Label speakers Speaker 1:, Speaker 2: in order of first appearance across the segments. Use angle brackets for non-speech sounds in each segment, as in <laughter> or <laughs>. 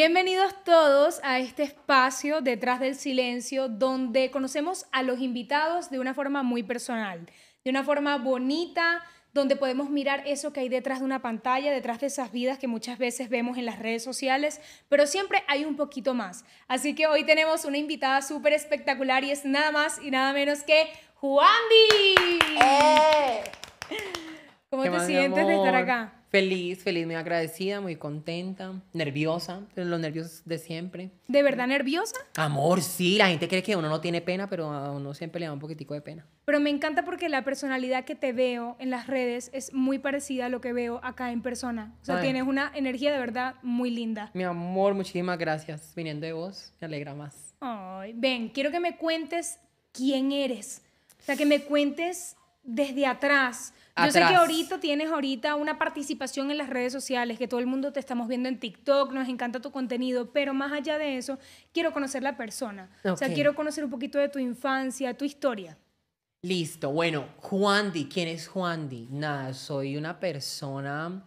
Speaker 1: Bienvenidos todos a este espacio detrás del silencio donde conocemos a los invitados de una forma muy personal, de una forma bonita, donde podemos mirar eso que hay detrás de una pantalla, detrás de esas vidas que muchas veces vemos en las redes sociales, pero siempre hay un poquito más. Así que hoy tenemos una invitada súper espectacular y es nada más y nada menos que Juandi. ¡Eh! ¿Cómo te sientes de estar acá?
Speaker 2: Feliz, feliz, muy agradecida, muy contenta, nerviosa, los nervios de siempre.
Speaker 1: ¿De verdad nerviosa?
Speaker 2: Amor, sí, la gente cree que uno no tiene pena, pero a uno siempre le da un poquitico de pena.
Speaker 1: Pero me encanta porque la personalidad que te veo en las redes es muy parecida a lo que veo acá en persona. O sea, tienes una energía de verdad muy linda.
Speaker 2: Mi amor, muchísimas gracias. Viniendo de vos, me alegra más.
Speaker 1: Ay, ven, quiero que me cuentes quién eres. O sea, que me cuentes desde atrás. Yo sé que ahorita tienes ahorita una participación en las redes sociales, que todo el mundo te estamos viendo en TikTok, nos encanta tu contenido, pero más allá de eso, quiero conocer la persona. O sea, quiero conocer un poquito de tu infancia, tu historia.
Speaker 2: Listo, bueno, Juandi, ¿quién es Juandi? Nada, soy una persona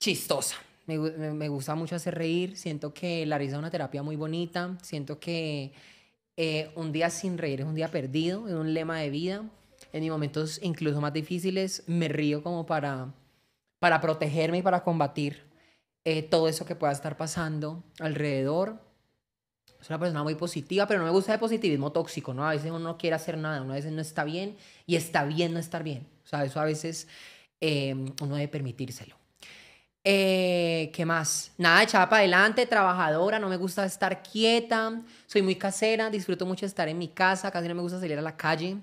Speaker 2: chistosa. Me, gusta mucho hacer reír, siento que la risa es una terapia muy bonita, siento que eh, un día sin reír es un día perdido, es un lema de vida, en mis momentos incluso más difíciles, me río como para, para protegerme y para combatir eh, todo eso que pueda estar pasando alrededor. Es una persona muy positiva, pero no me gusta el positivismo tóxico, ¿no? A veces uno no quiere hacer nada, a veces no está bien y está bien no estar bien. O sea, eso a veces em, uno debe permitírselo. Eh, ¿Qué más? Nada, echada para adelante, trabajadora, no me gusta estar quieta, soy muy casera, disfruto mucho estar en mi casa, casi no me gusta salir a la calle.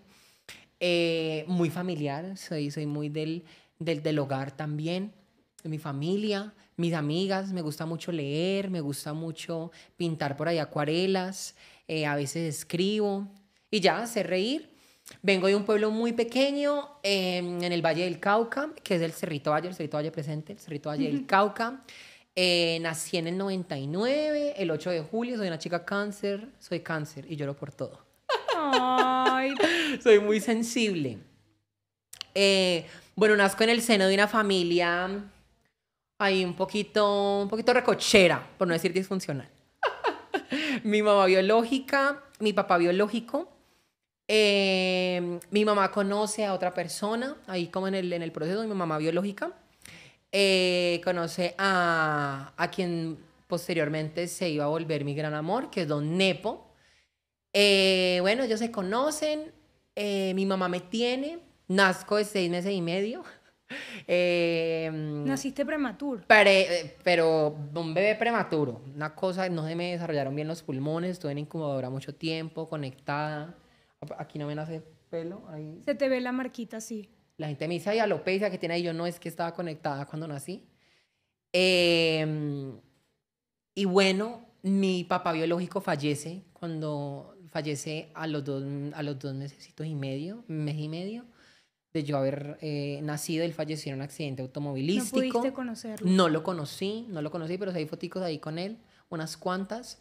Speaker 2: Eh, muy familiar, soy, soy muy del, del, hogar también, de mi familia, mis amigas, me gusta mucho leer, me gusta mucho pintar por ahí acuarelas, eh, a veces escribo y ya, hacer reír. Vengo de un pueblo muy pequeño em, en el Valle del Cauca, que es el Cerrito Valle, el Cerrito Valle presente, el Cerrito Valle del Cauca. Eh, nací en el 99, el 8 de julio, soy una chica cáncer, soy cáncer y lloro por todo. Soy muy sensible. Eh, bueno, nazco en el seno de una familia ahí un poquito, un poquito recochera, por no decir disfuncional. <laughs> mi mamá biológica, mi papá biológico. Eh, mi mamá conoce a otra persona, ahí como en el, en el proceso de mi mamá biológica. Eh, conoce a, a quien posteriormente se iba a volver mi gran amor, que es don Nepo, eh, bueno, ellos se conocen, eh, mi mamá me tiene, nazco de seis meses y medio. <laughs> Em,
Speaker 1: Naciste prematuro. Eh,
Speaker 2: pero un bebé prematuro. Una cosa, no se me desarrollaron bien los pulmones, estuve en incubadora mucho tiempo, conectada. Aquí no me nace pelo. Se te ve la marquita, sí. La gente me dice, ay, alopecia que tiene ahí. Yo no es que estaba conectada cuando nací. Em, y bueno, mi papá biológico fallece cuando fallece a los dos, a los dos meses y medio, mes y medio de yo haber eh, nacido, él falleció en un accidente automovilístico. No pudiste
Speaker 1: conocerlo. No lo
Speaker 2: conocí, no lo conocí, pero hay fotitos ahí con él, unas cuantas.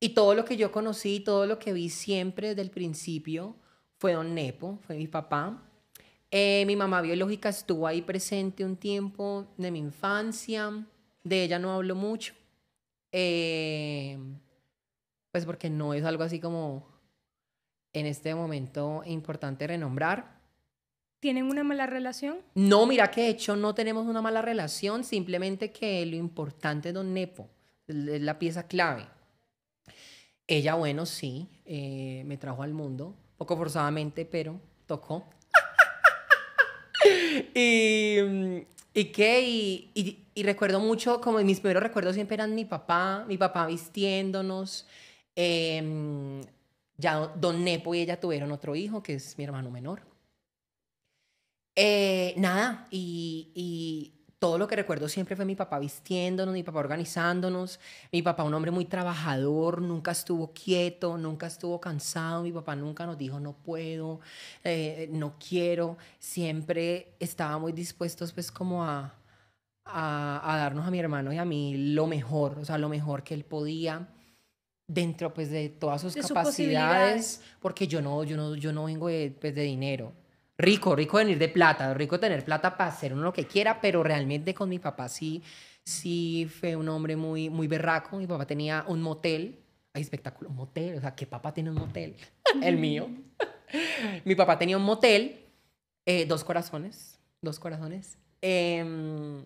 Speaker 2: Y todo lo que yo conocí, todo lo que vi siempre desde el principio fue Don Nepo, fue mi papá. Eh, mi mamá biológica estuvo ahí presente un tiempo de mi infancia, de ella no hablo mucho. Eh, pues, porque no es algo así como en este momento importante renombrar.
Speaker 1: ¿Tienen una mala relación? No,
Speaker 2: mira que de hecho no tenemos una mala relación, simplemente que lo importante es Don Nepo, es la pieza clave. Ella, bueno, sí, eh, me trajo al mundo, poco forzadamente, pero tocó. <laughs> y, y que, y, y recuerdo mucho, como mis primeros recuerdos siempre eran mi papá, mi papá vistiéndonos. Em, ya Don Nepo y ella tuvieron otro hijo, que es mi hermano menor. Eh, nada, y, todo lo que recuerdo siempre fue mi papá vistiéndonos, mi papá organizándonos, mi papá un hombre muy trabajador, nunca estuvo quieto, nunca estuvo cansado, mi papá nunca nos dijo no puedo, eh, no quiero, siempre estaba muy dispuestos pues como a, a, a darnos a mi hermano y a mí lo mejor, o sea, lo mejor que él podía dentro pues de todas sus capacidades, porque yo no, yo no, yo no vengo de, pues, de dinero. Rico, rico venir de plata, rico tener plata para hacer uno lo que quiera, pero realmente con mi papá sí, sí fue un hombre muy, muy berraco. Mi papá tenía un motel, hay espectáculo, un motel, o sea, ¿qué papá tiene un motel? <laughs> El mío. <laughs> mi papá tenía un motel, eh, dos corazones, dos corazones. Em,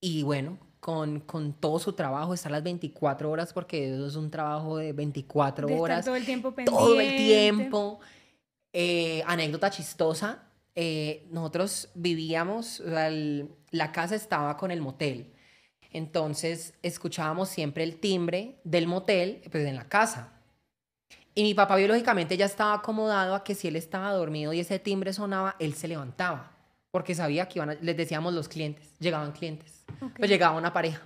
Speaker 2: y bueno, con, con, todo su trabajo, estar las 24 horas, porque eso es un trabajo de 24 horas. todo el tiempo pendiente. Todo el tiempo. Eh, anécdota chistosa, eh, nosotros vivíamos, la casa estaba con el motel. Entonces escuchábamos siempre el timbre del motel, pues en la casa. Y mi papá biológicamente ya estaba acomodado a que si él estaba dormido y ese timbre sonaba, él se levantaba porque sabía que iban les decíamos los clientes, llegaban clientes, pues llegaba una pareja.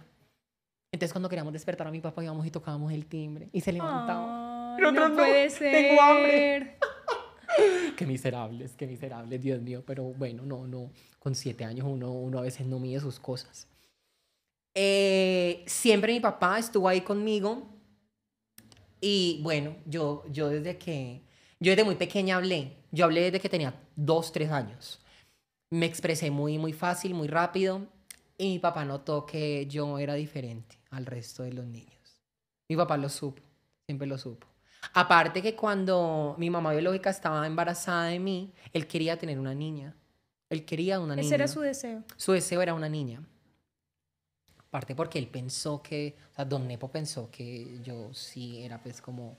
Speaker 2: Entonces cuando queríamos despertar a mi papá íbamos y tocábamos el timbre y se levantaba.
Speaker 1: no puede ser. Tengo hambre.
Speaker 2: <laughs> qué miserables, qué miserables, Dios mío, pero bueno, no, no, con siete años uno, uno a veces no mide sus cosas. Eh, siempre mi papá estuvo ahí conmigo y bueno, yo, yo desde que, yo desde muy pequeña hablé, yo hablé desde que tenía dos, tres años me expresé muy, muy fácil, muy rápido. Y mi papá notó que yo era diferente al resto de los niños. Mi papá lo supo, siempre lo supo. Aparte que cuando mi mamá biológica estaba embarazada de mí, él quería tener una niña. Él quería una niña. Ese era su deseo. Su deseo era una niña. Aparte porque él pensó que, o sea, don Nepo pensó que yo sí era pues como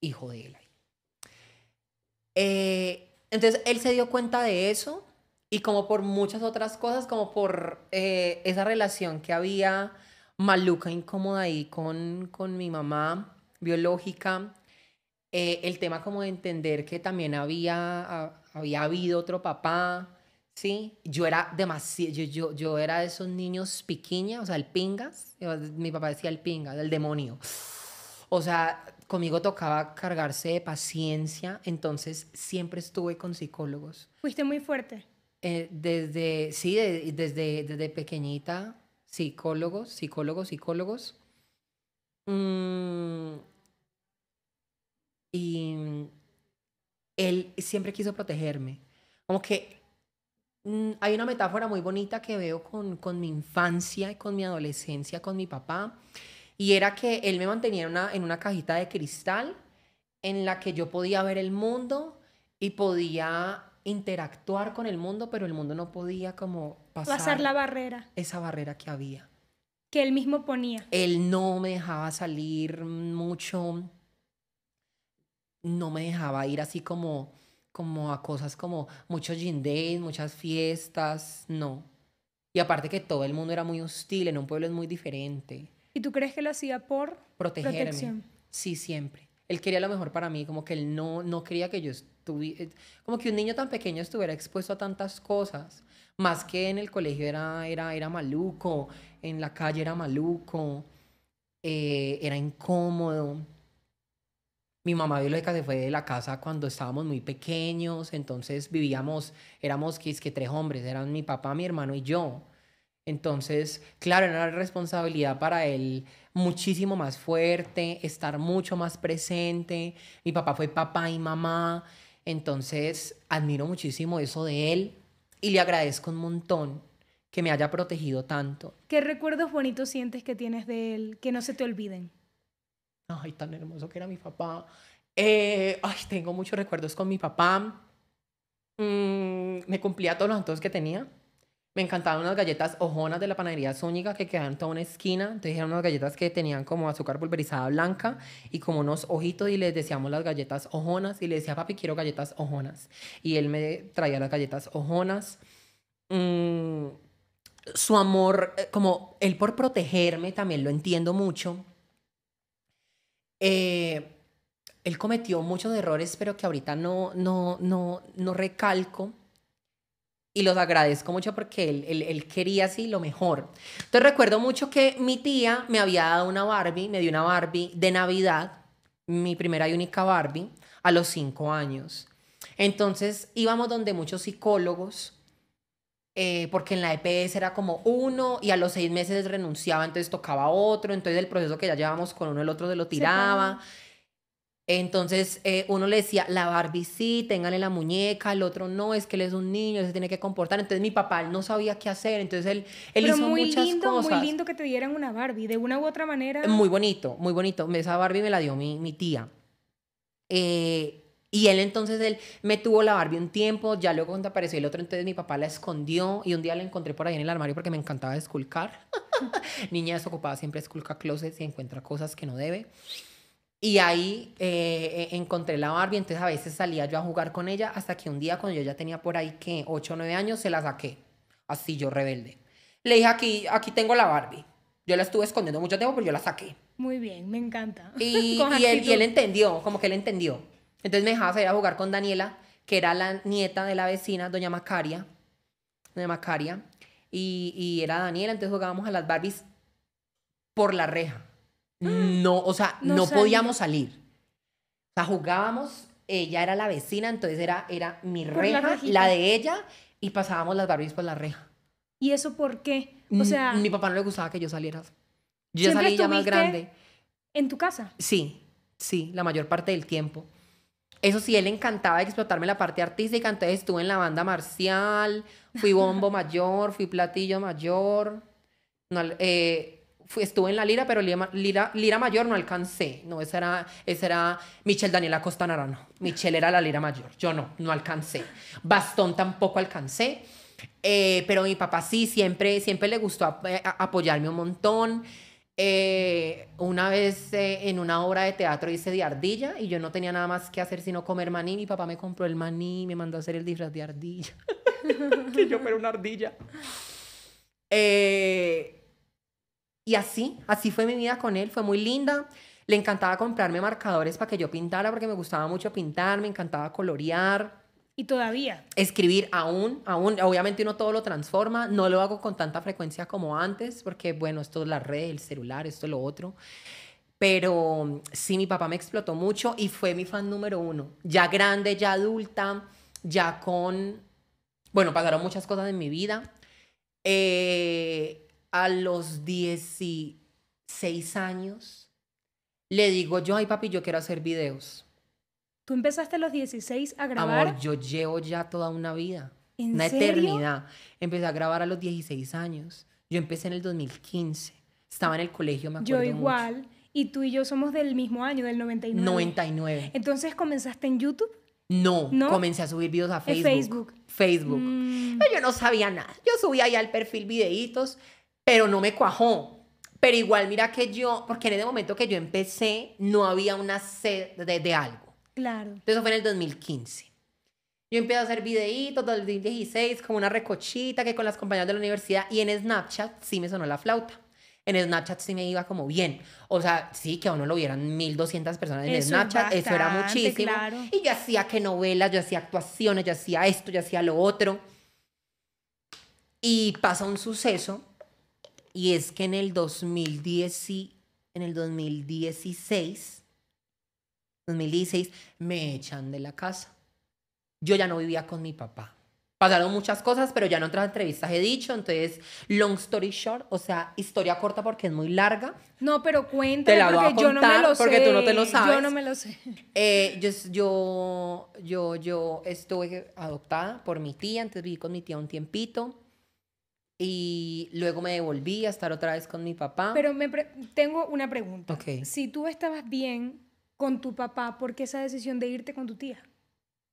Speaker 2: hijo de él. Eh, entonces él se dio cuenta de eso y como por muchas otras cosas, como por eh, esa relación que había maluca, incómoda ahí con, con mi mamá biológica, eh, el tema como de entender que también había, había habido otro papá, ¿sí? Yo era demasiado, yo, yo, yo, era de esos niños piquiña, o sea, el pingas, mi papá decía el pingas, el demonio. O sea, conmigo tocaba cargarse de paciencia, entonces siempre estuve con psicólogos.
Speaker 1: Fuiste muy fuerte.
Speaker 2: Eh, desde, sí, desde, desde pequeñita, psicólogos, psicólogos, psicólogos. Mm, y él siempre quiso protegerme. Como que mm, hay una metáfora muy bonita que veo con, con, mi infancia y con mi adolescencia, con mi papá. Y era que él me mantenía en una cajita de cristal en la que yo podía ver el mundo y podía interactuar con el mundo, pero el mundo no podía como pasar, la barrera. Esa barrera que había. Que él mismo ponía. Él no me dejaba salir mucho, no me dejaba ir así como, como a cosas como muchos gin muchas fiestas, no. Y aparte que todo el mundo era muy hostil, en un pueblo es muy diferente.
Speaker 1: ¿Y tú crees que lo hacía por
Speaker 2: protegerme? Sí, siempre él quería lo mejor para mí, como que él no, no quería que yo estuviera, eh, como que un niño tan pequeño estuviera expuesto a tantas cosas, más que en el colegio era, era, era maluco, en la calle era maluco, eh, era incómodo. Mi mamá biológica se fue de la casa cuando estábamos muy pequeños, entonces vivíamos, éramos que tres hombres, eran mi papá, mi hermano y yo. Entonces, claro, era responsabilidad para él muchísimo más fuerte, estar mucho más presente. Mi papá fue papá y mamá. Entonces, admiro muchísimo eso de él y le agradezco un montón que me haya protegido tanto.
Speaker 1: ¿Qué recuerdos bonitos sientes que tienes de él que no se te olviden?
Speaker 2: Ay, tan hermoso que era mi papá. Eh, ay, tengo muchos recuerdos con mi papá. Mm, me cumplía todos los antojos que tenía me encantaban unas galletas ojonas de la panadería Zúñiga que quedaban toda una esquina. Entonces eran unas galletas que tenían como azúcar pulverizada blanca y como unos ojitos y les decíamos las galletas ojonas. Y le decía, papi, quiero galletas ojonas. Y él me traía las galletas ojonas. Mm, su amor, eh, como él por protegerme, también lo entiendo mucho. Eh, él cometió muchos errores, pero que ahorita no, no, no, no recalco y los agradezco mucho porque él, él, quería así lo mejor. Entonces recuerdo mucho que mi tía me había dado una Barbie, me dio una Barbie de Navidad, mi primera y única Barbie, a los cinco años. Entonces íbamos donde muchos psicólogos, eh, porque en la EPS era como uno y a los seis meses renunciaba, entonces tocaba otro, entonces el proceso que ya llevábamos con uno, el otro se lo tiraba. Entonces eh, uno le decía, la Barbie sí, téngale la muñeca, el otro no, es que él es un niño, se tiene que comportar. Entonces mi papá no sabía qué hacer, entonces él, él Pero hizo muy lindo, Muy lindo
Speaker 1: que te dieran una Barbie, de una u otra manera. Muy
Speaker 2: bonito, muy bonito. Esa Barbie me la dio mi, tía. Eh, y él entonces, él me tuvo la Barbie un tiempo, ya luego cuando apareció el otro, entonces mi papá la escondió y un día la encontré por ahí en el armario porque me encantaba esculcar. <laughs> Niña desocupada siempre esculca closet y encuentra cosas que no debe. Y ahí eh, e, encontré la Barbie, entonces a veces salía yo a jugar con ella hasta que un día cuando yo ya tenía por ahí que 8 o 9 años se la saqué. Así yo rebelde. Le dije aquí, aquí tengo la Barbie. Yo la estuve escondiendo mucho tiempo, pero yo la saqué. Muy bien, me encanta. Y, <laughs> él, entendió, como que él entendió. Entonces me dejaba salir a jugar con Daniela, que era la nieta de la vecina, doña Macaria. Doña Macaria. Y, y era Daniela, entonces jugábamos a las Barbies por la reja. Mm. No, o sea, no, podíamos salir. O sea, jugábamos, ella era la vecina, entonces era, era mi reja, la, de ella, y pasábamos las Barbies por la reja. ¿Y eso por qué? O mm, sea... Mi papá no le gustaba que yo saliera. Yo ya más grande. ¿En tu casa? Sí, sí, la mayor parte del tiempo. Eso sí, él encantaba explotarme la parte artística, entonces estuve en la banda marcial, fui bombo <laughs> mayor, fui platillo mayor. Eh, estuve en la lira, pero lira, lira, mayor no alcancé. No, esa era, esa era Michelle Daniela Costa Narano. Michelle era la lira mayor. Yo no, no alcancé. Bastón tampoco alcancé. Eh, pero mi papá sí, siempre, siempre le gustó eh, apoyarme un montón. Eh, una vez en una obra de teatro hice de ardilla y yo no tenía nada más que hacer sino comer maní. Mi papá me compró el maní, me mandó a hacer el disfraz de ardilla. <laughs> que yo fuera una ardilla. Eh, y así, así fue mi vida con él, fue muy linda. Le encantaba comprarme marcadores para que yo pintara porque me gustaba mucho pintar, me encantaba colorear.
Speaker 1: Y todavía.
Speaker 2: Escribir aún, aún, obviamente uno todo lo transforma, no lo hago con tanta frecuencia como antes, porque bueno, esto es la red, el celular, esto es lo otro. Pero sí, mi papá me explotó mucho y fue mi fan número uno. Ya grande, ya adulta, ya con... Bueno, pasaron muchas cosas en mi vida. Eh, a los 16 años, le digo yo, ay papi, yo quiero hacer videos.
Speaker 1: ¿Tú empezaste a los 16 a grabar? Amor,
Speaker 2: yo llevo ya toda una vida,
Speaker 1: ¿En una eternidad.
Speaker 2: Empecé a grabar a los 16 años. Yo empecé en el 2015. Estaba en el colegio, me acuerdo Yo igual.
Speaker 1: Y tú y yo somos del mismo año, del 99.
Speaker 2: 99.
Speaker 1: Entonces, ¿comenzaste en YouTube?
Speaker 2: No, no, comencé a subir videos a Facebook. Facebook. Facebook. Mm. Yo no sabía nada. Yo subía ya al perfil videitos pero no me cuajó. Pero igual, mira que yo, porque en ese momento que yo empecé, no había una sed de, algo. Claro. Entonces, eso fue en el 2015. Yo empecé a hacer videitos, 2016, como una recochita que con las compañeras de la universidad. Y en Snapchat sí me sonó la flauta. En Snapchat sí me iba como bien. O sea, sí, que aún no lo vieran 1.200 personas en Snapchat. eso era muchísimo. Y yo hacía que novelas, yo hacía actuaciones, yo hacía esto, yo hacía lo otro. Y pasa un suceso y es que en el, 2010, en el 2016, 2016, me echan de la casa. Yo ya no vivía con mi papá. Pasaron muchas cosas, pero ya en otras entrevistas he dicho, entonces, long story short, o sea, historia corta porque es muy larga.
Speaker 1: No, pero cuéntame, porque yo no me lo sé. Porque tú no te lo sabes. Yo no me lo sé.
Speaker 2: Eh, yo, yo, yo, yo estuve adoptada por mi tía, antes viví con mi tía un tiempito y luego me devolví a estar otra vez con mi papá. Pero me tengo una pregunta. Si tú
Speaker 1: estabas bien con tu papá, ¿por qué esa decisión de irte con tu tía?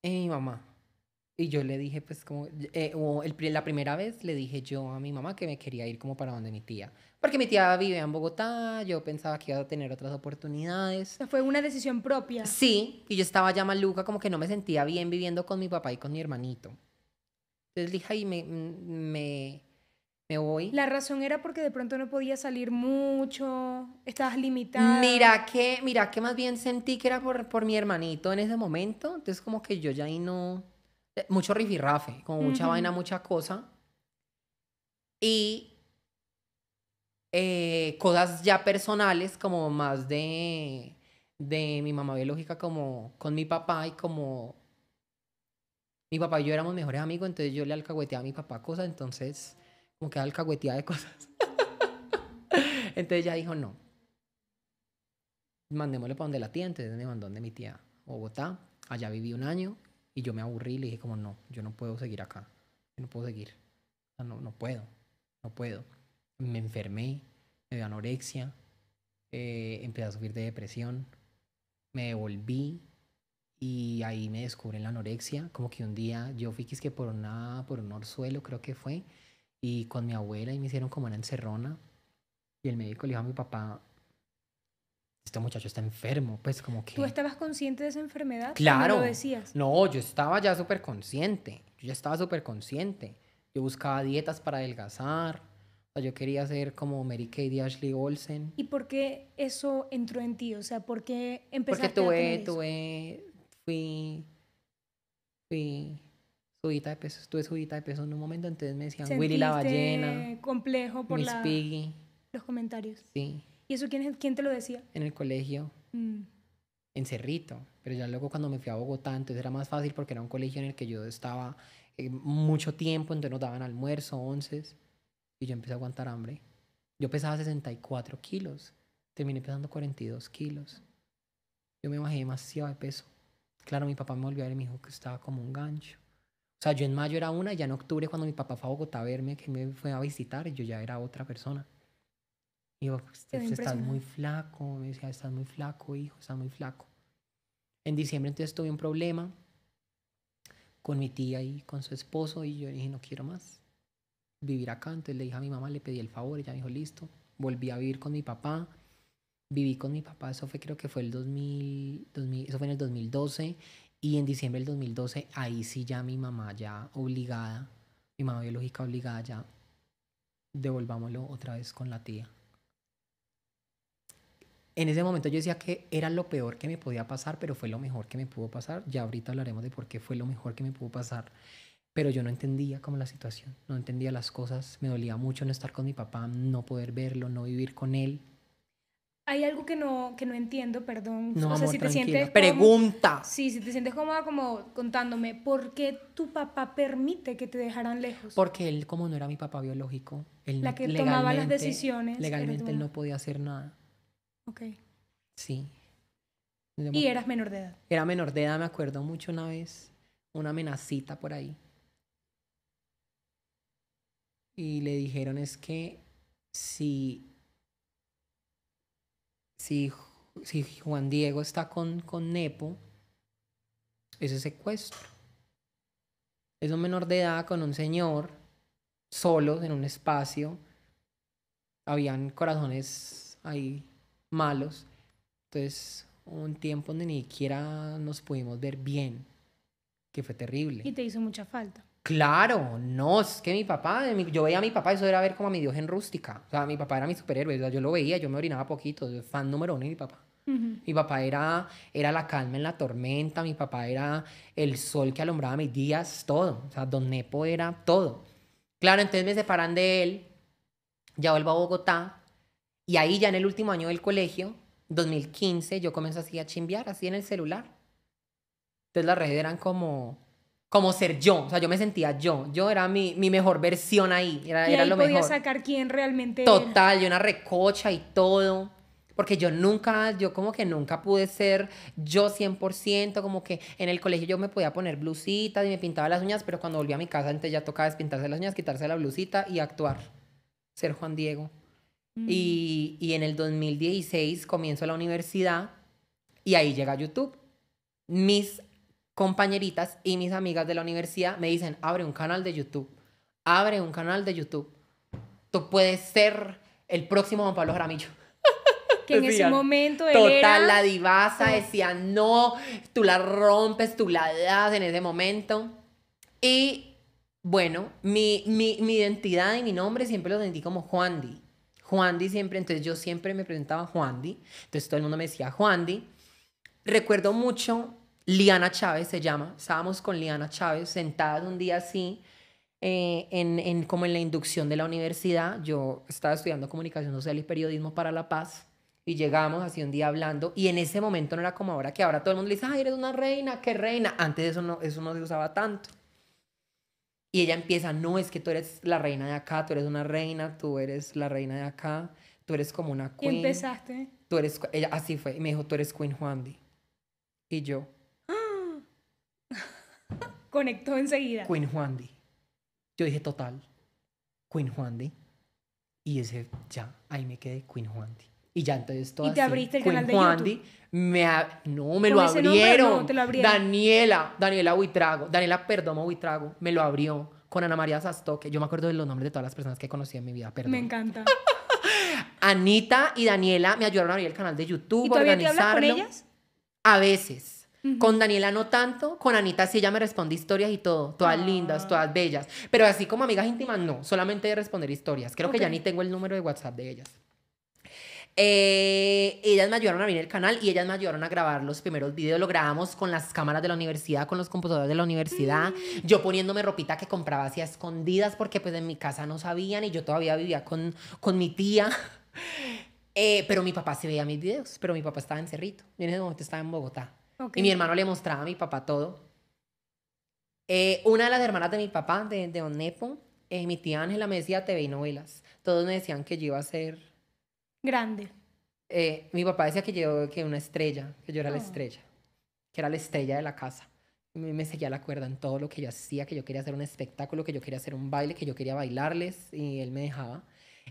Speaker 2: Eh, mi mamá. Y yo le dije, pues como, eh, la primera vez le dije yo a mi mamá que me quería ir como para donde mi tía. Porque mi tía vive en Bogotá, yo pensaba que iba a tener otras oportunidades. Fue una decisión propia. Sí, y yo estaba ya maluca, como que no me sentía bien viviendo con mi papá y con mi hermanito. Entonces dije, y me, mm, me me voy.
Speaker 1: La razón era porque de pronto no podía salir mucho, estabas limitada. Mira
Speaker 2: que, mira más bien sentí que era por, por mi hermanito en ese momento, entonces como que yo ya ahí no, eh, mucho rifirrafe, como mucha vaina, mucha cosa. Y eh, cosas ya personales, como más de, de mi mamá biológica, como con mi papá y como mi papá y yo éramos mejores amigos, entonces yo le alcahueteaba a mi papá cosas, entonces como que alcahueteada de cosas. <laughs> Entonces ella dijo, no. Mandémosle para donde la tía, entonces me mandó donde mi tía, Bogotá. Allá viví un año y yo me aburrí y le dije como, no, yo no puedo seguir acá. Yo no puedo seguir. No, no puedo. No puedo. Me enfermé, me dio anorexia, eh, empecé a sufrir de depresión, me devolví y ahí me descubren la anorexia. Como que un día yo fui que que por, por un orzuelo creo que fue, y con mi abuela y me hicieron como una encerrona. Y el médico le dijo a mi papá, este muchacho está enfermo, pues como que...
Speaker 1: ¿Tú estabas consciente de esa enfermedad? Claro. Lo decías?
Speaker 2: No, yo estaba ya súper consciente, yo ya estaba súper consciente. Yo buscaba dietas para adelgazar, o yo quería ser como Mary Kay Ashley Olsen.
Speaker 1: ¿Y por qué eso entró en ti? O sea, ¿por qué empezaste Porque tuve,
Speaker 2: tuve, fui, fui subida de peso, estuve subida de peso en un momento, entonces me decían Willy la ballena.
Speaker 1: complejo Miss Piggy. los comentarios. Sí. ¿Y eso quién, quién te lo decía?
Speaker 2: En el colegio. Mm. En Cerrito. Pero ya luego cuando me fui a Bogotá, entonces era más fácil porque era un colegio en el que yo estaba eh, mucho tiempo, entonces nos daban almuerzo, once, y yo empecé a aguantar hambre. Yo pesaba 64 kilos, terminé pesando 42 kilos. Yo me bajé demasiado de peso. Claro, mi papá me volvió a ver y me dijo que estaba como un gancho. O sea, yo en mayo era una y ya en octubre cuando mi papá fue a Bogotá a verme, que me fue a visitar, yo ya era otra persona. Y yo, pues, pues, estás muy flaco, me decía, estás muy flaco, hijo, estás muy flaco. En diciembre entonces tuve un problema con mi tía y con su esposo y yo dije, no quiero más vivir acá. Entonces le dije a mi mamá, le pedí el favor, ella me dijo, listo. Volví a vivir con mi papá, viví con mi papá, eso fue creo que fue el 2000, 2000 eso fue en el 2012 y en diciembre del 2012, ahí sí ya mi mamá ya obligada, mi mamá biológica obligada ya, devolvámoslo otra vez con la tía. En ese momento yo decía que era lo peor que me podía pasar, pero fue lo mejor que me pudo pasar. Ya ahorita hablaremos de por qué fue lo mejor que me pudo pasar. Pero yo no entendía como la situación, no entendía las cosas, me dolía mucho no estar con mi papá, no poder verlo, no vivir con él,
Speaker 1: hay algo que no, que no entiendo, perdón. No, o si te sientes. Pregunta. sí, si te sientes cómoda como contándome, ¿por qué tu papá permite que te dejaran lejos?
Speaker 2: Porque él, como no era mi papá biológico, él La que tomaba las decisiones. Legalmente él no podía hacer nada. Ok. Sí. Y eras menor de edad. Era menor de edad, me acuerdo mucho una vez, una amenacita por ahí. Y le dijeron es que si si, si Juan Diego está con, con Nepo, ese secuestro. Es un menor de edad con un señor, solos en un espacio. Habían corazones ahí malos. Entonces, un tiempo donde ni siquiera nos pudimos ver bien, que fue terrible. Y
Speaker 1: te hizo mucha falta.
Speaker 2: Claro, no, es que mi papá, yo veía a mi papá, eso era ver como a mi Dios en rústica. O sea, mi papá era mi superhéroe, yo lo veía, yo me orinaba poquito, fan número uno de mi papá. Mi papá era, era la calma en la tormenta, mi papá era el sol que alumbraba mis días, todo. O sea, Don Nepo era todo. Claro, entonces me separan de él, ya vuelvo a Bogotá, y ahí ya en el último año del colegio, 2015, yo comencé así a chimbear, así en el celular. Entonces las redes eran como como ser yo. O sea, yo me sentía yo. Yo era mi, mi mejor versión ahí. Era, y era ahí lo podía
Speaker 1: sacar quién realmente Total,
Speaker 2: yo una recocha y todo. Porque yo nunca, yo como que nunca pude ser yo 100%, como que en el colegio yo me podía poner blusitas y me pintaba las uñas, pero cuando volví a mi casa antes ya tocaba despintarse las uñas, quitarse la blusita y actuar, ser Juan Diego. Mm. Y, y en el 2016 comienzo la universidad y ahí llega YouTube mis compañeritas y mis amigas de la universidad me dicen, abre un canal de YouTube, abre un canal de YouTube. Tú puedes ser el próximo Juan Pablo Jaramillo. <laughs> Que en ese momento él Total, era... la divasa decía, no, tú la rompes, tú la das en ese momento. Y bueno, mi, mi, mi identidad y mi nombre siempre lo sentí como Juandi. Juandi siempre, entonces yo siempre me presentaba Juandi. Entonces todo el mundo me decía Juandi. Recuerdo mucho Liana Chávez se llama. Estábamos con Liana Chávez sentadas un día así, eh, en, como en la inducción de la universidad. Yo estaba estudiando comunicación social y periodismo para la paz. Y llegamos así un día hablando. Y en ese momento no era como ahora, que ahora todo el mundo le dice, ay, eres una reina, qué reina. Antes eso no, eso no se usaba tanto. Y ella empieza, no, es que tú eres la reina de acá, tú eres una reina, tú eres la reina de acá, tú eres como una queen. ¿Y empezaste? Tú eres, ella, así fue. Y me dijo, tú eres Queen Juan Y yo,
Speaker 1: <laughs> Conectó enseguida. Queen
Speaker 2: Juan Yo dije total. Queen Juan Y ese, ya, ahí me quedé Queen Juan Y ya entonces todo. Y te abriste el canal de me No, me lo abrieron. no, te lo abrieron. Daniela, Daniela Huitrago Daniela Perdomo Huitrago me lo abrió con Ana María Sastoque. Yo me acuerdo de los nombres de todas las personas que conocí en mi vida, perdón. Me encanta. <laughs> Anita y Daniela me ayudaron a abrir el canal de YouTube, ¿Y ellas? A veces. Con Daniela no tanto, con Anita sí ella me responde historias y todo, todas ah. lindas, todas bellas, pero así como amigas íntimas no, solamente de responder historias. Creo que ya ni tengo el número de WhatsApp de ellas. Eh, ellas me ayudaron a abrir el canal y ellas me ayudaron a grabar los primeros videos. Lo grabamos con las cámaras de la universidad, con los computadores de la universidad. Mm. Yo poniéndome ropita que compraba así escondidas porque pues en mi casa no sabían y yo todavía vivía con, mi tía. <laughs> Eh, pero mi papá se veía mis videos, pero mi papá estaba en Cerrito. Yo en ese momento estaba en Bogotá. Y mi hermano le mostraba a mi papá todo. Eh, una de las hermanas de mi papá, de, de Onepo, eh, mi tía Ángela me decía TV y novelas. Todos me decían que yo iba a ser... Grande. Eh, mi papá decía que yo, que una estrella, que yo era la ah. estrella, que era la estrella de la casa. me seguía la cuerda en todo lo que yo hacía, que yo quería hacer un espectáculo, que yo quería hacer un baile, que yo quería bailarles y él me dejaba.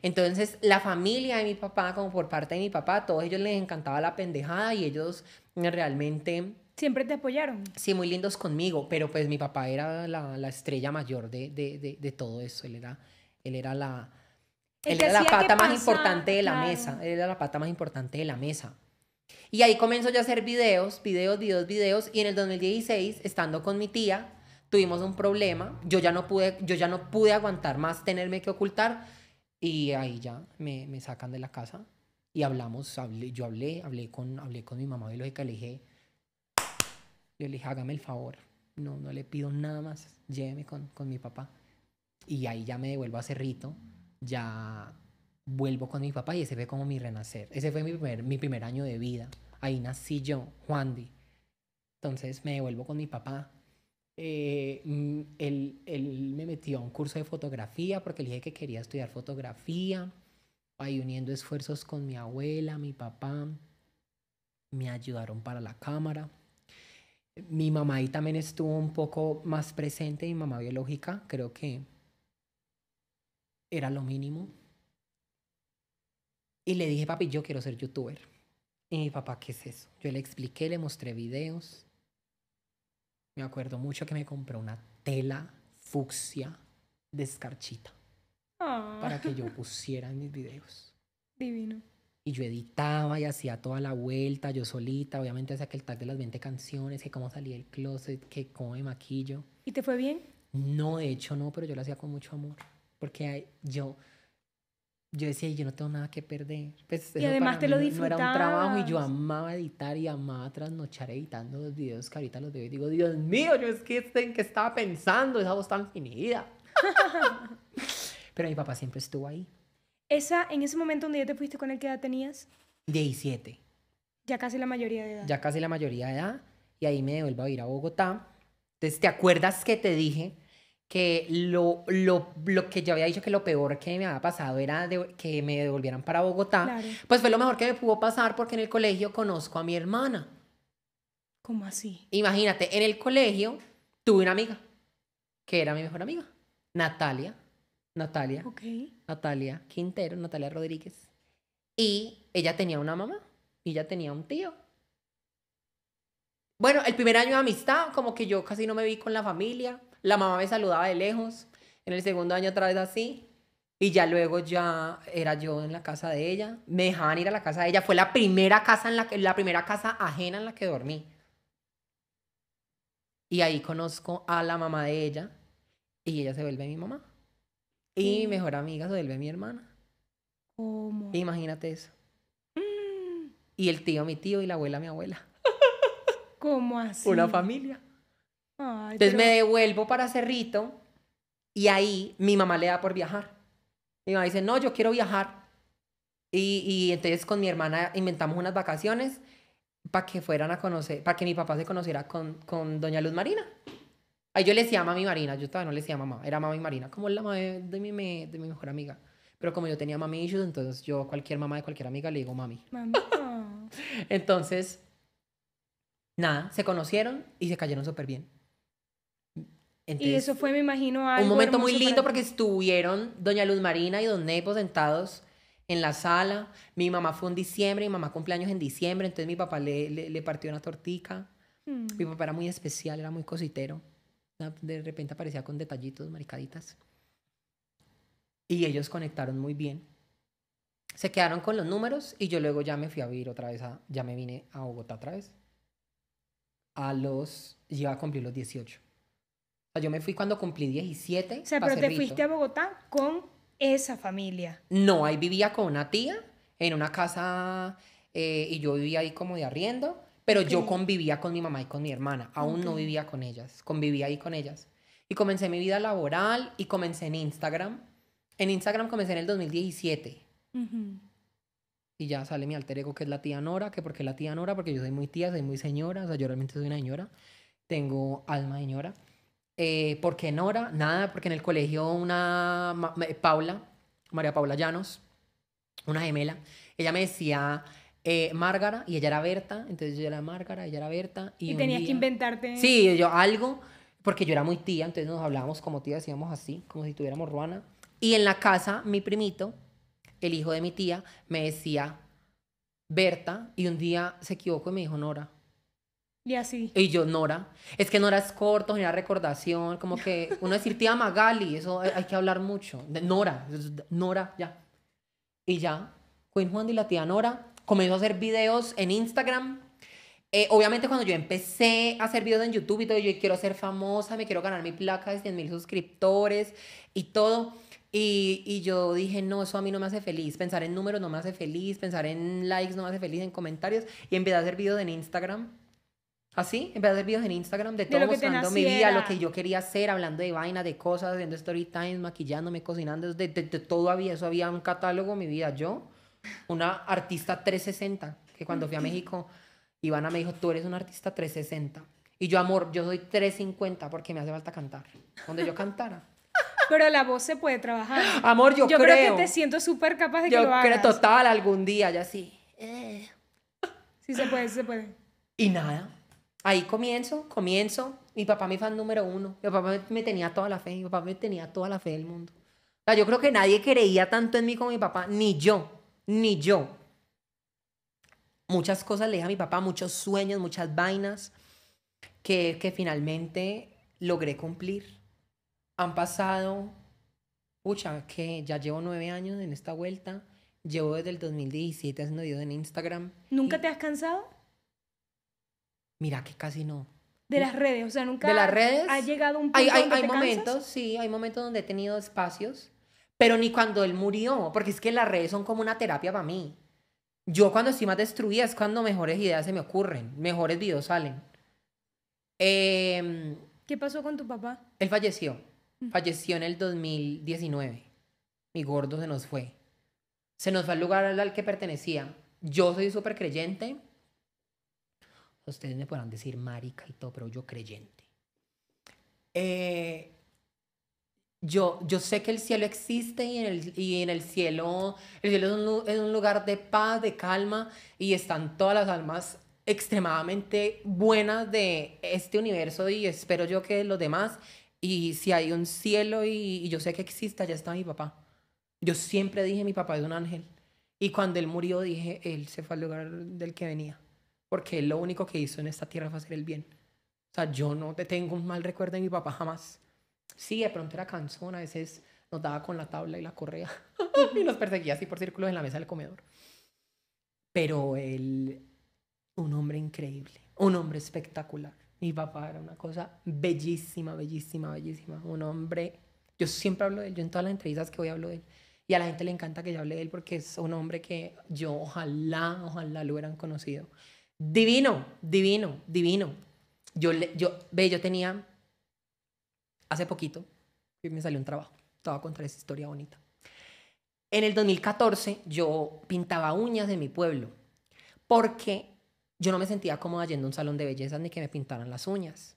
Speaker 2: Entonces, la familia de mi papá, como por parte de mi papá, todos ellos les encantaba la pendejada y ellos eh, realmente... Siempre te apoyaron. Sí, muy lindos conmigo, pero pues mi papá era la, estrella mayor de, todo eso. Él era, él era la... Él era la pata más importante de la mesa. Él era la pata más importante de la mesa. Y ahí comenzó yo a hacer videos, videos, videos, videos. Y en el 2016, estando con mi tía, tuvimos un problema. Yo ya no pude, yo ya no pude aguantar más tenerme que ocultar y ahí ya me, sacan de la casa y hablamos, yo hablé, hablé con, hablé con mi mamá biológica, le dije, le dije, hágame el favor, no, no le pido nada más, lléveme con, mi papá. Y ahí ya me devuelvo a Cerrito, ya vuelvo con mi papá y ese fue como mi renacer. Ese fue mi primer, mi primer año de vida. Ahí nací yo, Di, Entonces me devuelvo con mi papá, eh, mm, él, él, me metió a un curso de fotografía porque le dije que quería estudiar fotografía, ahí uniendo esfuerzos con mi abuela, mi papá, me ayudaron para la cámara. Mi mamá ahí también estuvo un poco más presente, mi mamá biológica, creo que era lo mínimo. Y le dije, papi, yo quiero ser youtuber. Y mi papá, ¿qué es eso? Yo le expliqué, le mostré videos. Me acuerdo mucho que me compró una tela fucsia de escarchita
Speaker 1: ah. para que
Speaker 2: yo <laughs> pusiera en mis videos. Divino. Y yo editaba y hacía toda la vuelta yo solita. Obviamente hacía que el tag de las 20 canciones, que cómo salía el closet, que cómo me maquillo. ¿Y te fue bien? No, de hecho no, pero yo lo hacía con mucho amor. Porque yo, yo decía, yo no tengo nada que perder. Pues y además te lo disfrutaba No era un trabajo y yo amaba editar y amaba trasnochar editando los videos que ahorita los veo y digo, Dios mío, yo es que este, en qué estaba pensando, esa voz tan finida. <laughs> Pero mi papá siempre estuvo ahí.
Speaker 1: Esa, en ese momento donde ya te fuiste, ¿con él qué edad tenías?
Speaker 2: 17.
Speaker 1: Ya casi la mayoría de edad.
Speaker 2: Ya casi la mayoría de edad. Y ahí me devuelvo a ir a Bogotá. Entonces, ¿te acuerdas que te dije que lo, lo, que yo había dicho que lo peor que me había pasado era de, que me devolvieran para Bogotá, pues fue lo mejor que me pudo pasar porque en el colegio conozco a mi hermana.
Speaker 1: ¿Cómo así?
Speaker 2: Imagínate, en el colegio tuve una amiga, que era mi mejor amiga, Natalia, Natalia, Ok. Natalia Quintero, Natalia Rodríguez, y ella tenía una mamá, y ella tenía un tío, bueno, el primer año de amistad, como que yo casi no me vi con la familia. La mamá me saludaba de lejos. En el segundo año otra vez así. Y ya luego ya era yo en la casa de ella. Me dejaban ir a la casa de ella. Fue la primera casa, en la, que, la primera casa ajena en la que dormí. Y ahí conozco a la mamá de ella. Y ella se vuelve mi mamá. Y mi mejor amiga se vuelve mi hermana. ¿Cómo? Imagínate eso. Mm. Y el tío, mi tío, y la abuela, mi abuela. <laughs> ¿Cómo así? Una familia. Entonces me devuelvo para Cerrito y ahí mi mamá le da por viajar. Mi mamá dice, no, yo quiero viajar. Y, entonces con mi hermana inventamos unas vacaciones para que fueran a conocer, para que mi papá se conociera con, con doña Luz Marina. Ahí yo le decía mami Marina, yo todavía no le decía mamá, era mami Marina, como la madre de, mi, mejor amiga. Pero como yo tenía mami issues, entonces yo a cualquier mamá de cualquier amiga le digo mami. Mami. <laughs> entonces, nada, se conocieron y se cayeron súper bien y eso fue, me imagino, un momento muy lindo porque estuvieron doña Luz Marina y don Nepo sentados en la sala. Mi mamá fue en diciembre, mi mamá cumpleaños en diciembre, entonces mi papá le, le, partió una tortica. Mm. Mi papá era muy especial, era muy cositero. Ah, de repente aparecía con detallitos, maricaditas. Y ellos conectaron muy bien. Se quedaron con los números y yo luego ya me fui a vivir otra vez, ya me vine a Bogotá otra vez. A los, iba a cumplir los 18 yo me fui cuando cumplí 17. O sea, pero te fuiste a
Speaker 1: Bogotá con esa familia.
Speaker 2: No, ahí vivía con una tía en una casa eh, y yo vivía ahí como de arriendo, pero yo convivía con mi mamá y con mi hermana, aún no vivía con ellas, convivía ahí con ellas. Y comencé mi vida laboral y comencé en Instagram. En Instagram comencé en el 2017. Y ya sale mi alter ego que es la tía Nora, que porque la tía Nora, porque yo soy muy tía, soy muy señora, o sea, yo realmente soy una señora, tengo alma de señora. Porque eh, ¿por qué Nora? Nada, porque en el colegio una Paula, María Paula Llanos, una gemela, ella me decía eh, Márgara y ella era Berta, entonces yo era Márgara, ella era Berta. Y, tenías que inventarte. Sí, yo algo, porque yo era muy tía, entonces nos hablábamos como tía, decíamos así, como si tuviéramos ruana. Y en la casa, mi primito, el hijo de mi tía, me decía Berta y un día se equivocó y me dijo Nora. Y así. Y yo, Nora. Es que Nora es corto, genera recordación. Como que uno decir tía Magali, eso hay, que hablar mucho. De Nora, Nora, ya. Y ya, Queen Juan y la tía Nora comenzó a hacer videos en Instagram. Eh, obviamente, cuando yo empecé a hacer videos en YouTube y todo, yo quiero ser famosa, me quiero ganar mi placa de 100 mil suscriptores y todo. Y, y, yo dije, no, eso a mí no me hace feliz. Pensar en números no me hace feliz, pensar en likes no me hace feliz, en comentarios. Y empecé a hacer videos en Instagram Así, vez de hacer videos en Instagram de todo, mostrando mi vida, lo que yo quería hacer, hablando de vaina de cosas, haciendo story times, maquillándome, cocinando, de, de, todo había, eso había un catálogo mi vida. Yo, una artista 360, que cuando fui a <laughs> México, Ivana me dijo, tú eres una artista 360. Y yo, amor, yo soy 350 porque me hace falta cantar. Donde yo cantara.
Speaker 1: <laughs> Pero la voz se puede trabajar. Amor, yo, yo creo. que te siento
Speaker 2: súper capaz de que Yo creo total algún día, ya sí.
Speaker 1: Eh. Sí se puede, se
Speaker 2: puede. Y nada, ahí comienzo, comienzo. Mi papá, mi fan número uno. Mi papá me tenía toda la fe. Mi papá me tenía toda la fe del mundo. O sea, yo creo que nadie creía tanto en mí como mi papá, ni yo, ni yo. Muchas cosas le dije a mi papá, muchos sueños, muchas vainas que, que finalmente logré cumplir. Han pasado, pucha, que ya llevo nueve años en esta vuelta. Llevo desde el 2017 haciendo videos en Instagram.
Speaker 1: ¿Nunca te has cansado?
Speaker 2: Mira que casi no. De las redes, o sea, nunca de las redes, ha llegado un punto hay, hay, hay momentos, sí, hay momentos donde he tenido espacios, pero ni cuando él murió, porque es que las redes son como una terapia para mí. Yo cuando estoy más destruida es cuando mejores ideas se me ocurren, mejores videos salen. Em, ¿Qué pasó con tu papá? Él falleció. Mm. Falleció en el 2019. Mi gordo se nos fue. Se nos fue al lugar al que pertenecía. Yo soy súper creyente Ustedes me podrán decir marica y todo, pero yo creyente. Eh, yo, yo sé que el cielo existe y en el, cielo, el cielo es un, lugar de paz, de calma y están todas las almas extremadamente buenas de este universo y espero yo que los demás. Y si hay un cielo y, yo sé que existe, ya está mi papá. Yo siempre dije, mi papá es un ángel. Y cuando él murió, dije, él se fue al lugar del que venía porque él lo único que hizo en esta tierra fue hacer el bien. O sea, yo no te tengo un mal recuerdo de mi papá jamás. Sí, de pronto era cansón, a veces nos daba con la tabla y la correa <laughs> y nos perseguía así por círculos en la mesa del comedor. Pero él, un hombre increíble, un hombre espectacular. Mi papá era una cosa bellísima, bellísima, bellísima. Un hombre, yo siempre hablo de él, yo en todas las entrevistas que voy hablo de él. Y a la gente le encanta que yo hable de él porque es un hombre que yo ojalá, ojalá lo hubieran conocido. Divino, divino, divino. Yo, yo, ve, yo tenía, hace poquito, me salió un trabajo. estaba contra esa historia bonita. En el 2014 yo pintaba uñas de mi pueblo porque yo no me sentía cómoda yendo a un salón de belleza ni que me pintaran las uñas.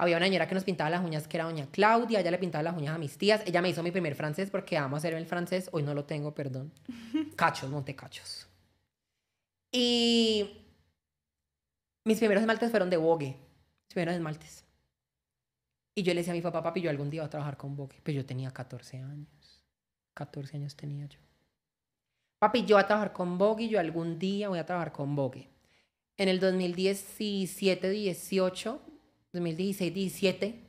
Speaker 2: Había una señora que nos pintaba las uñas, que era doña Claudia, ella le pintaba las uñas a mis tías, ella me hizo mi primer francés porque amo hacer el francés, hoy no lo tengo, perdón. <laughs> Cachos, montecachos. Y mis primeros esmaltes fueron de Vogue, mis primeros esmaltes. Y yo le decía a mi papá, papi, yo algún día voy a trabajar con Vogue. Pero pues yo tenía 14 años. 14 años tenía yo. Papi, yo voy a trabajar con Vogue, yo algún día voy a trabajar con Vogue. En el 2017, 18, 2016, 17,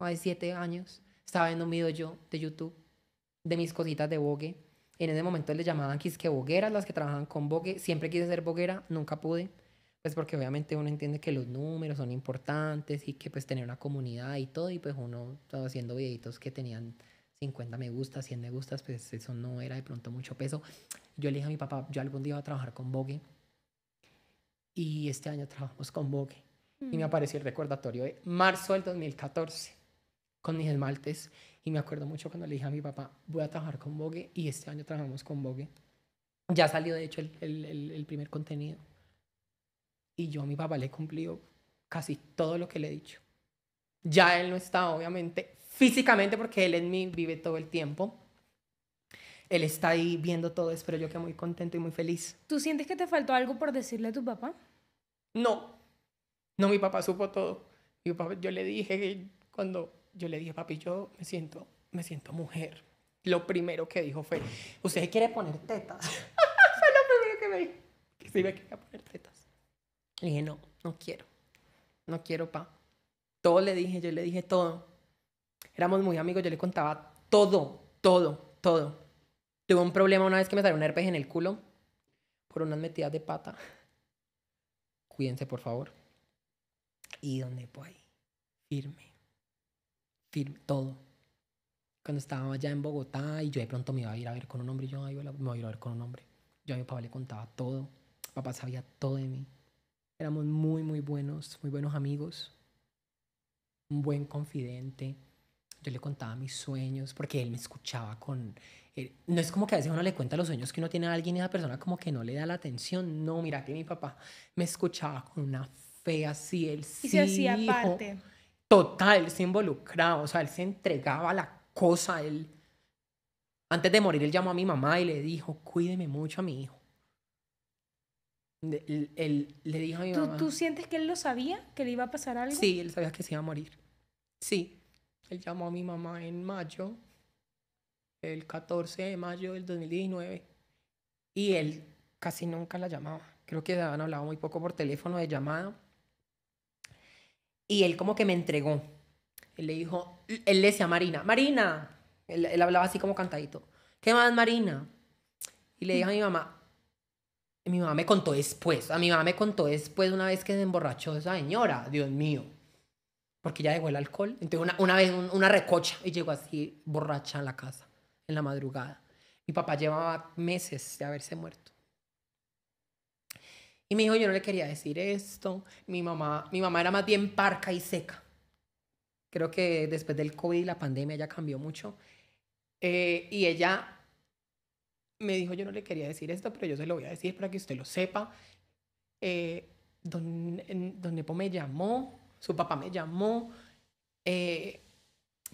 Speaker 2: hace 7 años, estaba en un video yo de YouTube de mis cositas de Vogue en ese momento le llamaban quisque bogueras, las que trabajaban con bogue. Siempre quise ser boguera, nunca pude. Pues porque obviamente uno entiende que los números son importantes y que pues tener una comunidad y todo. Y pues uno estaba haciendo videitos que tenían 50 me gusta, 100 me gustas, pues eso no era de pronto mucho peso. Yo le dije a mi papá, yo algún día voy a trabajar con Bogue. Y este año trabajamos con Bogue. Y me mm. apareció el recordatorio de marzo del 2014 con mis esmaltes. Y me acuerdo mucho cuando le dije a mi papá, voy a trabajar con Vogue y este año trabajamos con Vogue. Ya salió, de hecho, el, el, el primer contenido. Y yo a mi papá le he cumplido casi todo lo que le he dicho. Ya él no está, obviamente, físicamente, porque él en mí vive todo el tiempo. Él está ahí viendo todo, espero yo que muy contento y muy feliz.
Speaker 1: ¿Tú sientes que te faltó algo por decirle a tu papá?
Speaker 2: No. No, mi papá supo todo. Mi papá, yo le dije que cuando yo le dije, papi, yo me siento, me siento mujer. Lo primero que dijo fue, ¿usted quiere poner tetas? <laughs> fue lo primero que me dijo. Que sí me quería poner tetas. Le dije, no, no quiero. No quiero, pa. Todo le dije, yo le dije todo. Éramos muy amigos, yo le contaba todo, todo, todo. Tuve un problema una vez que me salió un herpes en el culo por unas metidas de pata. Cuídense, por favor. Y donde voy, firme todo. Cuando estaba allá en Bogotá y yo de pronto me iba a ir a ver con un hombre, yo me iba a ir a ver con un hombre. Yo a mi papá le contaba todo, papá sabía todo de mí. Éramos muy, muy buenos, muy buenos amigos, un buen confidente. Yo le contaba mis sueños porque él me escuchaba con... no es como que a veces uno le cuenta los sueños que uno tiene a alguien y esa persona como que no le da la atención. No, mira que mi papá me escuchaba con una fe así, él sí. Y se hacía parte total, se involucraba, o sea, él se entregaba a la cosa, él... Antes de morir, él llamó a mi mamá y le dijo, cuídeme mucho a mi hijo. Él, le dijo a mi mamá... ¿Tú
Speaker 1: sientes que él lo sabía? ¿Que le iba a pasar algo? Sí, él
Speaker 2: sabía que se iba a morir. Sí. Él llamó a mi mamá en mayo, el 14 de mayo del 2019, y él casi nunca la llamaba. Creo que habían hablado muy poco por teléfono de llamada y él como que me entregó. Él le dijo, él le decía a Marina, Marina, él, hablaba así como cantadito, ¿qué más Marina? Y le dijo a mi mamá, y mi mamá me contó después, a mi mamá me contó después una vez que se emborrachó esa señora, Dios mío, porque ya dejó el alcohol. Entonces una, vez una recocha y llegó así borracha en la casa en la madrugada. Mi papá llevaba meses de haberse muerto. Y me dijo, yo no le quería decir esto. Mi mamá, mi mamá era más bien parca y seca. Creo que después del COVID y la pandemia ya cambió mucho. Eh, y ella me dijo, yo no le quería decir esto, pero yo se lo voy a decir para que usted lo sepa. Eh, don, Nepo me llamó, su papá me llamó eh,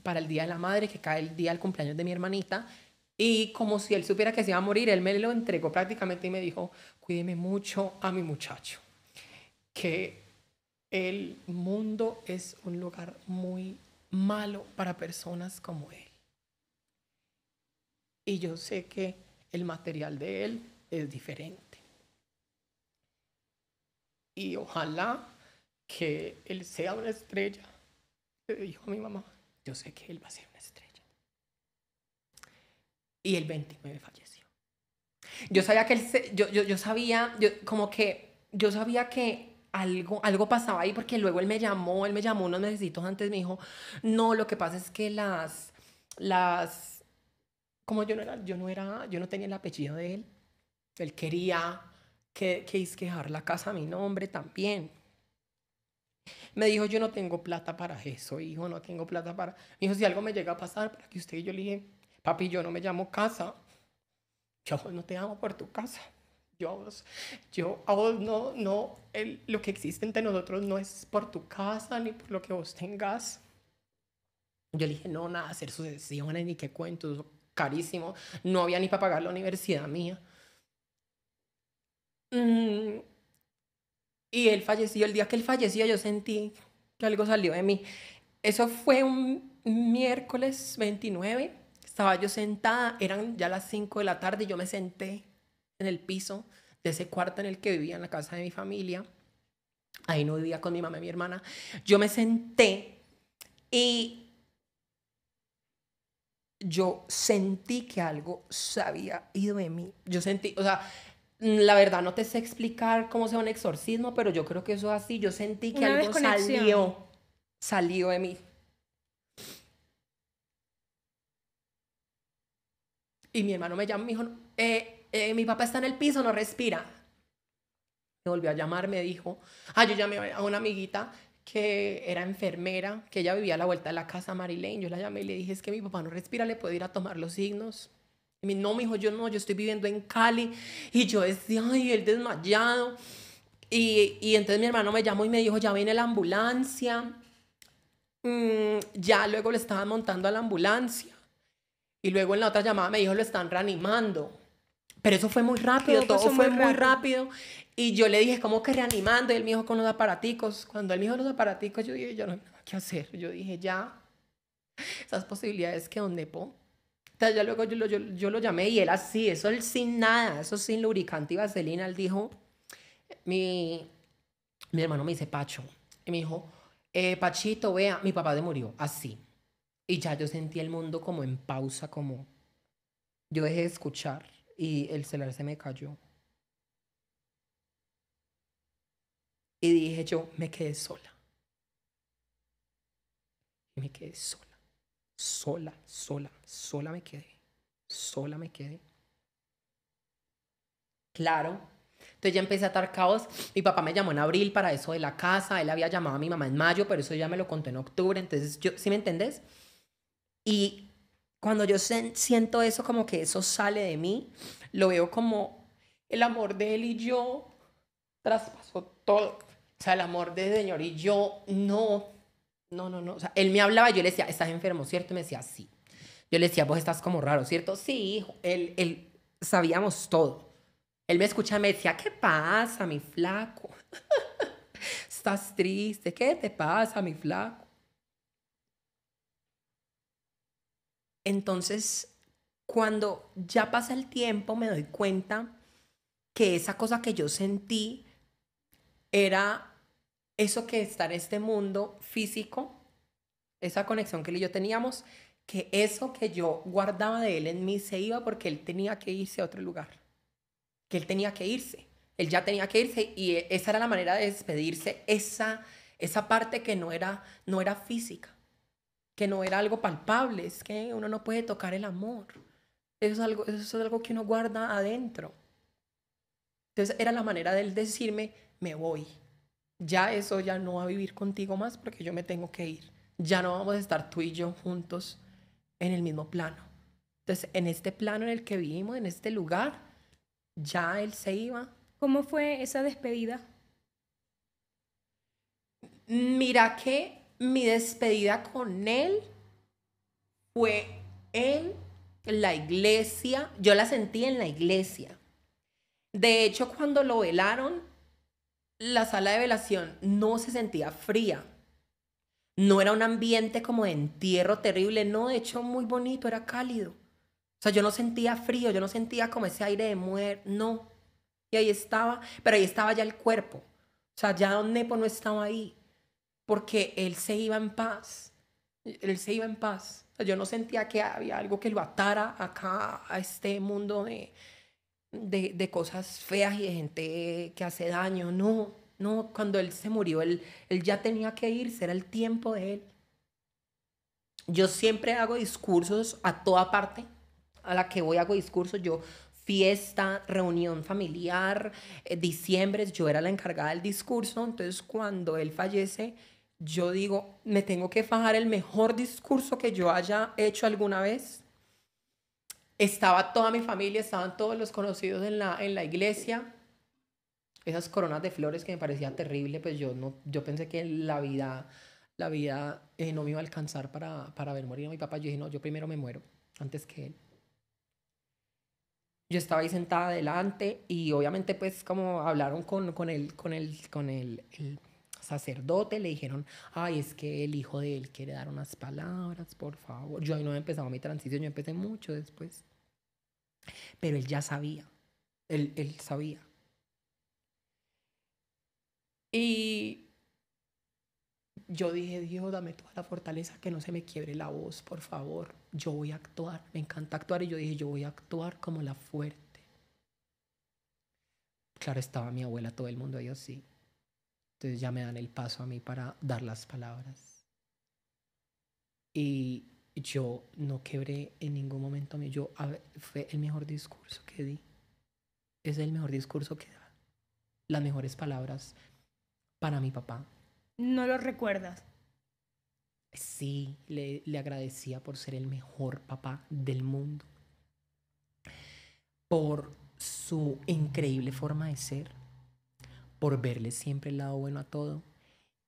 Speaker 2: para el Día de la Madre, que cae el día del cumpleaños de mi hermanita y como si él supiera que se iba a morir, él me lo entregó prácticamente y me dijo, cuídeme mucho a mi muchacho, que el mundo es un lugar muy malo para personas como él. Y yo sé que el material de él es diferente. Y ojalá que él sea una estrella. Le dijo mi mamá, yo sé que él va a ser una estrella y el 29 falleció. Yo sabía que él yo, sabía, yo, como que, yo sabía que algo, algo pasaba ahí porque luego él me llamó, él me llamó unos necesitos antes, me dijo, no, lo que pasa es que las, las, como yo no era, yo no era, yo no tenía el apellido de él, él quería que, que, es la casa a mi nombre también. Me dijo, yo no tengo plata para eso, hijo, no tengo plata para... Me dijo, si algo me llega a pasar, para que usted y yo le dije, Papi, yo no me llamo casa. Yo no te amo por tu casa. Yo, yo oh, no, no, lo que existe entre nosotros no es por tu casa ni por lo que vos tengas. Yo le dije, no, nada, hacer sucesiones ni qué cuentos, carísimo. No había ni para pagar la universidad mía. Mm. Y él falleció, el día que él falleció yo sentí que algo salió de mí. Eso fue un miércoles 29 estaba yo sentada, eran ya las 5 de la tarde, y yo me senté en el piso de ese cuarto en el que vivía en la casa de mi familia. Ahí no vivía con mi mamá y mi hermana. Yo me senté y yo sentí que algo se había ido de mí. Yo sentí, o sea, la verdad no te sé explicar cómo sea un exorcismo, pero yo creo que eso es así. Yo sentí que algo salió, salió de mí. Y mi hermano me llamó y me dijo, eh, eh, mi papá está en el piso, no respira. Me volvió a llamar, me dijo, ah, yo llamé a una amiguita que era enfermera, que ella vivía a la vuelta de la casa Marilyn. Yo la llamé y le dije, es que mi papá no respira, le puedo ir a tomar los signos. Y me no, mi yo no, yo estoy viviendo en Cali. Y yo decía, ay, él desmayado. Y, entonces mi hermano me llamó y me dijo, ya viene la ambulancia. Mm, ya luego le estaban montando a la ambulancia. Y luego en la otra llamada me dijo, lo están reanimando. Pero eso fue muy rápido, todo, fue muy, rápido. Y yo le dije, ¿cómo que reanimando? Y él me dijo, con los aparaticos. Cuando él me dijo los aparaticos, yo dije, yo no hay hacer. Yo dije, ya, esas posibilidades que donde po. Entonces ya luego yo, lo llamé y él así, eso él sin nada, eso sin lubricante y vaselina. Él dijo, mi, mi hermano me dice, Pacho. Y me dijo, eh, Pachito, vea, mi papá de murió, así. Y ya yo sentí el mundo como en pausa, como yo dejé de escuchar y el celular se me cayó. Y dije yo, me quedé sola. me quedé sola. Sola, sola, sola me quedé. Sola me quedé. Claro. Entonces ya empecé a estar caos. Mi papá me llamó en abril para eso de la casa. Él había llamado a mi mamá en mayo, pero eso ya me lo contó en octubre. Entonces, yo, ¿sí me entendés? Y cuando yo siento eso, como que eso sale de mí, lo veo como el amor de él y yo traspasó todo. O sea, el amor del Señor y yo no, no, no, no. O sea, él me hablaba, yo le decía, estás enfermo, ¿cierto? Y me decía, sí. Yo le decía, vos estás como raro, ¿cierto? Sí, hijo. Él, él, sabíamos todo. Él me escuchaba y me decía, ¿qué pasa, mi flaco? <laughs> estás triste, ¿qué te pasa, mi flaco? Entonces, cuando ya pasa el tiempo, me doy cuenta que esa cosa que yo sentí era eso que estar en este mundo físico, esa conexión que él y yo teníamos, que eso que yo guardaba de él en mí se iba porque él tenía que irse a otro lugar, que él tenía que irse, él ya tenía que irse y e, esa era la manera de despedirse, esa, esa parte que no era, no era física que no era algo palpable, es que uno no puede tocar el amor. Eso es algo, es algo que uno guarda adentro. Entonces era la manera de él decirme, me voy. Ya eso ya no va a vivir contigo más porque yo me tengo que ir. Ya no vamos a estar tú y yo juntos en el mismo plano. Entonces, en este plano en el que vivimos, en este lugar, ya él se iba. ¿Cómo fue esa despedida? Mira que mi despedida con él fue en la iglesia. Yo la sentí en la iglesia. De hecho, cuando lo velaron, la sala de velación no se sentía fría. No era un ambiente como de entierro terrible, no, de hecho muy bonito, era cálido. O sea, yo no sentía frío, yo no sentía como ese aire de muerte. no. Y ahí estaba, pero ahí estaba ya el cuerpo. O sea, ya Don Nepo no estaba ahí porque él se iba en paz. Él se iba en paz. Yo no sentía que había algo que lo atara acá a este mundo de, cosas feas y de gente que hace daño. No, no, cuando él se murió, él, él ya tenía que irse, era el tiempo de él. Yo siempre hago discursos a toda parte, a la que voy hago discursos. Yo fiesta, reunión familiar, eh, diciembre, yo era la encargada del discurso, entonces cuando él fallece, yo digo, me tengo que fajar el mejor discurso que yo haya hecho alguna vez. Estaba toda mi familia, estaban todos los conocidos en la, en la iglesia. Esas coronas de flores que me parecía terrible, pues yo, no, yo pensé que la vida, la vida eh, no me iba a alcanzar para, para ver morir a mi papá. Yo dije, no, yo primero me muero antes que él. Yo estaba ahí sentada adelante y obviamente pues como hablaron con, con, con, él, con él sacerdote, le dijeron, ay, es que el hijo de él quiere dar unas palabras, por favor. Yo ahí no he empezado mi transición, yo empecé mucho después. Pero él ya sabía, él, él sabía. Y yo dije, Dios, dame toda la fortaleza, que no se me quiebre la voz, por favor. Yo voy a actuar, me encanta actuar. Y yo dije, yo voy a actuar como la fuerte. Claro, estaba mi abuela, todo el mundo, ellos sí. Entonces ya me dan el paso a mí para dar las palabras. Y yo no quebré en ningún momento Yo, fue el mejor discurso que di. Es el mejor discurso que da. Las mejores palabras para mi papá.
Speaker 1: ¿No lo recuerdas?
Speaker 2: Sí, le agradecía por ser el mejor papá del mundo. Por su increíble forma de ser por verle siempre el lado bueno a todo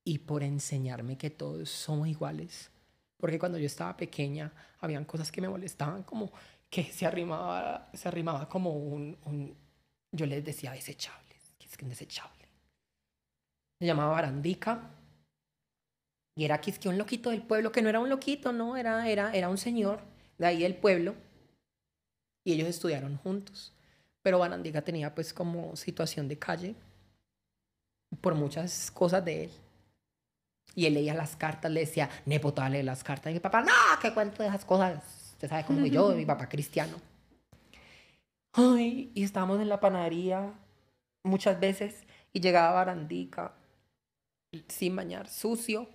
Speaker 2: y por enseñarme que todos somos iguales. Porque cuando yo estaba pequeña, habían cosas que me molestaban, como que se arrimaba, se arrimaba como un, Yo les decía desechables, es que un desechable. Se llamaba Barandica. Y era que un loquito del pueblo, que no era un loquito, no, era, era, era un señor de ahí del pueblo. Y ellos estudiaron juntos. Pero Barandica tenía pues como situación de calle por muchas cosas de él. Y él leía las cartas, le decía, Nepo, dale las cartas. Y mi papá, no, que cuento de esas cosas. Usted sabe cómo que yo, mi papá cristiano. Ay, y estábamos en la panadería muchas veces y llegaba Barandica sin bañar, sucio.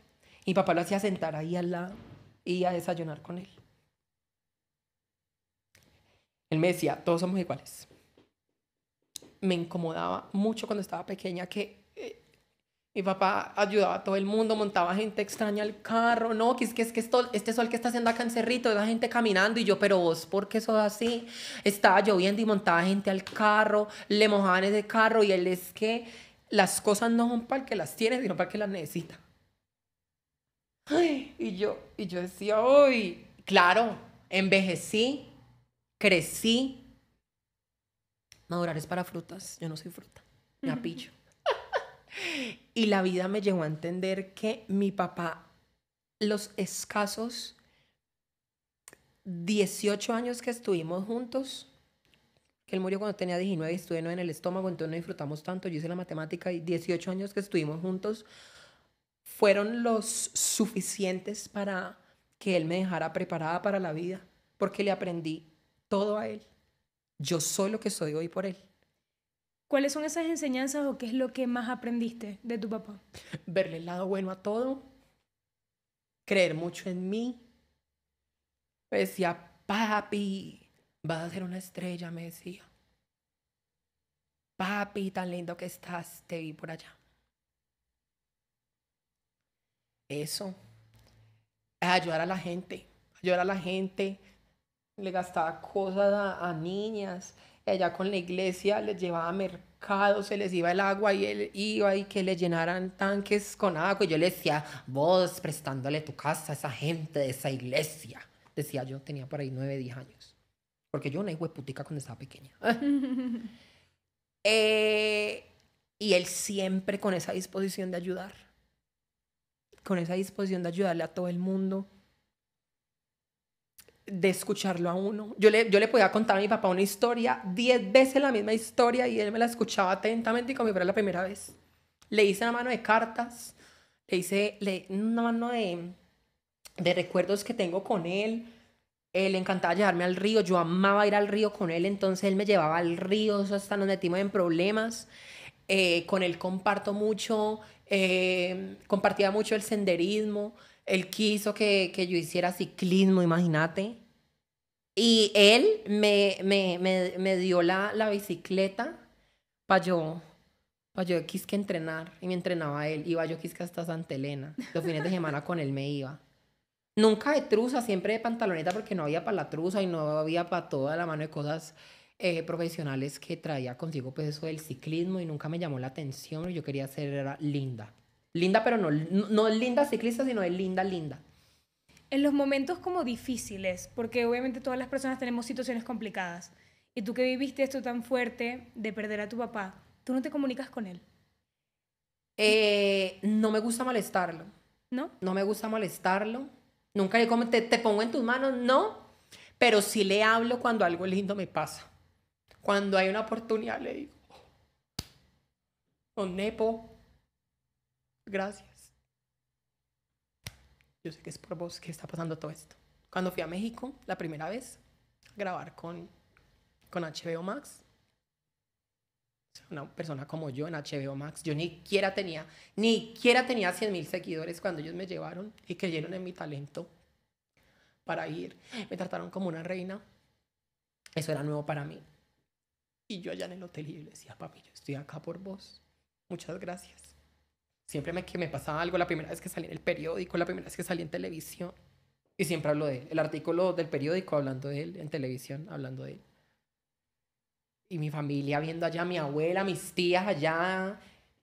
Speaker 2: Y papá lo hacía sentar ahí al lado y a desayunar con él. Él me decía, todos somos iguales. Me incomodaba mucho cuando estaba pequeña que mi papá ayudaba a todo el mundo, montaba gente extraña al carro. No, que es que, es que este sol que está haciendo acá en Cerrito, la gente caminando. Y yo, pero vos, ¿por qué sos así? Estaba lloviendo y montaba gente al carro, le mojaban ese carro. Y él es que las cosas no son para el que las tienes, sino para el que las necesita. y yo, y yo decía, uy, claro, envejecí, crecí. Madurar es para frutas, yo no soy fruta, me <laughs> apillo. Y la vida me llevó a entender que mi papá, los escasos 18 años que estuvimos juntos, que él murió cuando tenía 19 y estuve en el estómago, entonces no disfrutamos tanto, yo hice la matemática y 18 años que estuvimos juntos fueron los suficientes para que él me dejara preparada para la vida, porque le aprendí todo a él. Yo soy lo que soy hoy por él.
Speaker 1: ¿Cuáles son esas enseñanzas o qué es lo que más aprendiste de tu
Speaker 2: papá? Verle el lado bueno a todo, creer mucho en mí. Me pues decía, papi, vas a ser una estrella, me decía. Papi, tan lindo que estás, te vi por allá. Eso. Ayudar a la gente, ayudar a la gente. Le gastaba cosas a, a niñas allá con la iglesia les llevaba mercado, se les iba el agua y él iba y que le llenaran tanques con agua. Y yo le decía, vos prestándole tu casa a esa gente de esa iglesia. Decía yo, tenía por ahí nueve, diez años. Porque yo una putica cuando estaba pequeña. <laughs> Eh, y él siempre con esa disposición de ayudar. Con esa disposición de ayudarle a todo el mundo de escucharlo a uno. Yo le, yo le podía contar a mi papá una historia, diez veces la misma historia, y él me la escuchaba atentamente y como si la primera vez. Le hice una mano de cartas, le hice le, una mano de, de recuerdos que tengo con él. Él eh, encantaba llevarme al río, yo amaba ir al río con él, entonces él me llevaba al río, eso hasta donde metimos en problemas. Eh, con él comparto mucho, eh, compartía mucho el senderismo. Él quiso que, yo hiciera ciclismo, imagínate. Y él me, me, dio la, la bicicleta para yo, para yo quisque entrenar. Y me entrenaba él. Iba yo quisque hasta Santa Elena. Los fines de semana con él me iba. Nunca de trusa, siempre de pantaloneta porque no había para la truza y no había para toda la mano de cosas eh, profesionales que traía consigo pues eso del ciclismo y nunca me llamó la atención. Yo quería ser linda. Linda, pero no, no es linda ciclista, sino es linda, linda.
Speaker 1: En los momentos como difíciles, porque obviamente todas las personas tenemos situaciones complicadas, y tú que viviste esto tan fuerte de perder a tu papá, ¿tú no te comunicas con él?
Speaker 2: Eh, no me gusta molestarlo. ¿No? No me gusta molestarlo. Nunca le como, te, pongo en tus manos, no, pero sí le hablo cuando algo lindo me pasa. Cuando hay una oportunidad le digo, oh, con Nepo, gracias. Yo sé que es por vos que está pasando todo esto. Cuando fui a México la primera vez grabar con, con HBO Max, una persona como yo en HBO Max, yo ni siquiera tenía, ni siquiera tenía 100 mil seguidores cuando ellos me llevaron y creyeron en mi talento para ir. Me trataron como una reina. Eso era nuevo para mí. Y yo allá en el hotel y yo decía, papi, yo estoy acá por vos. Muchas gracias. Siempre me, que me pasaba algo, la primera vez que salí en el periódico, la primera vez que salí en televisión, y siempre hablo de él. El artículo del periódico hablando de él, en televisión hablando de él. Y mi familia viendo allá, mi abuela, mis tías allá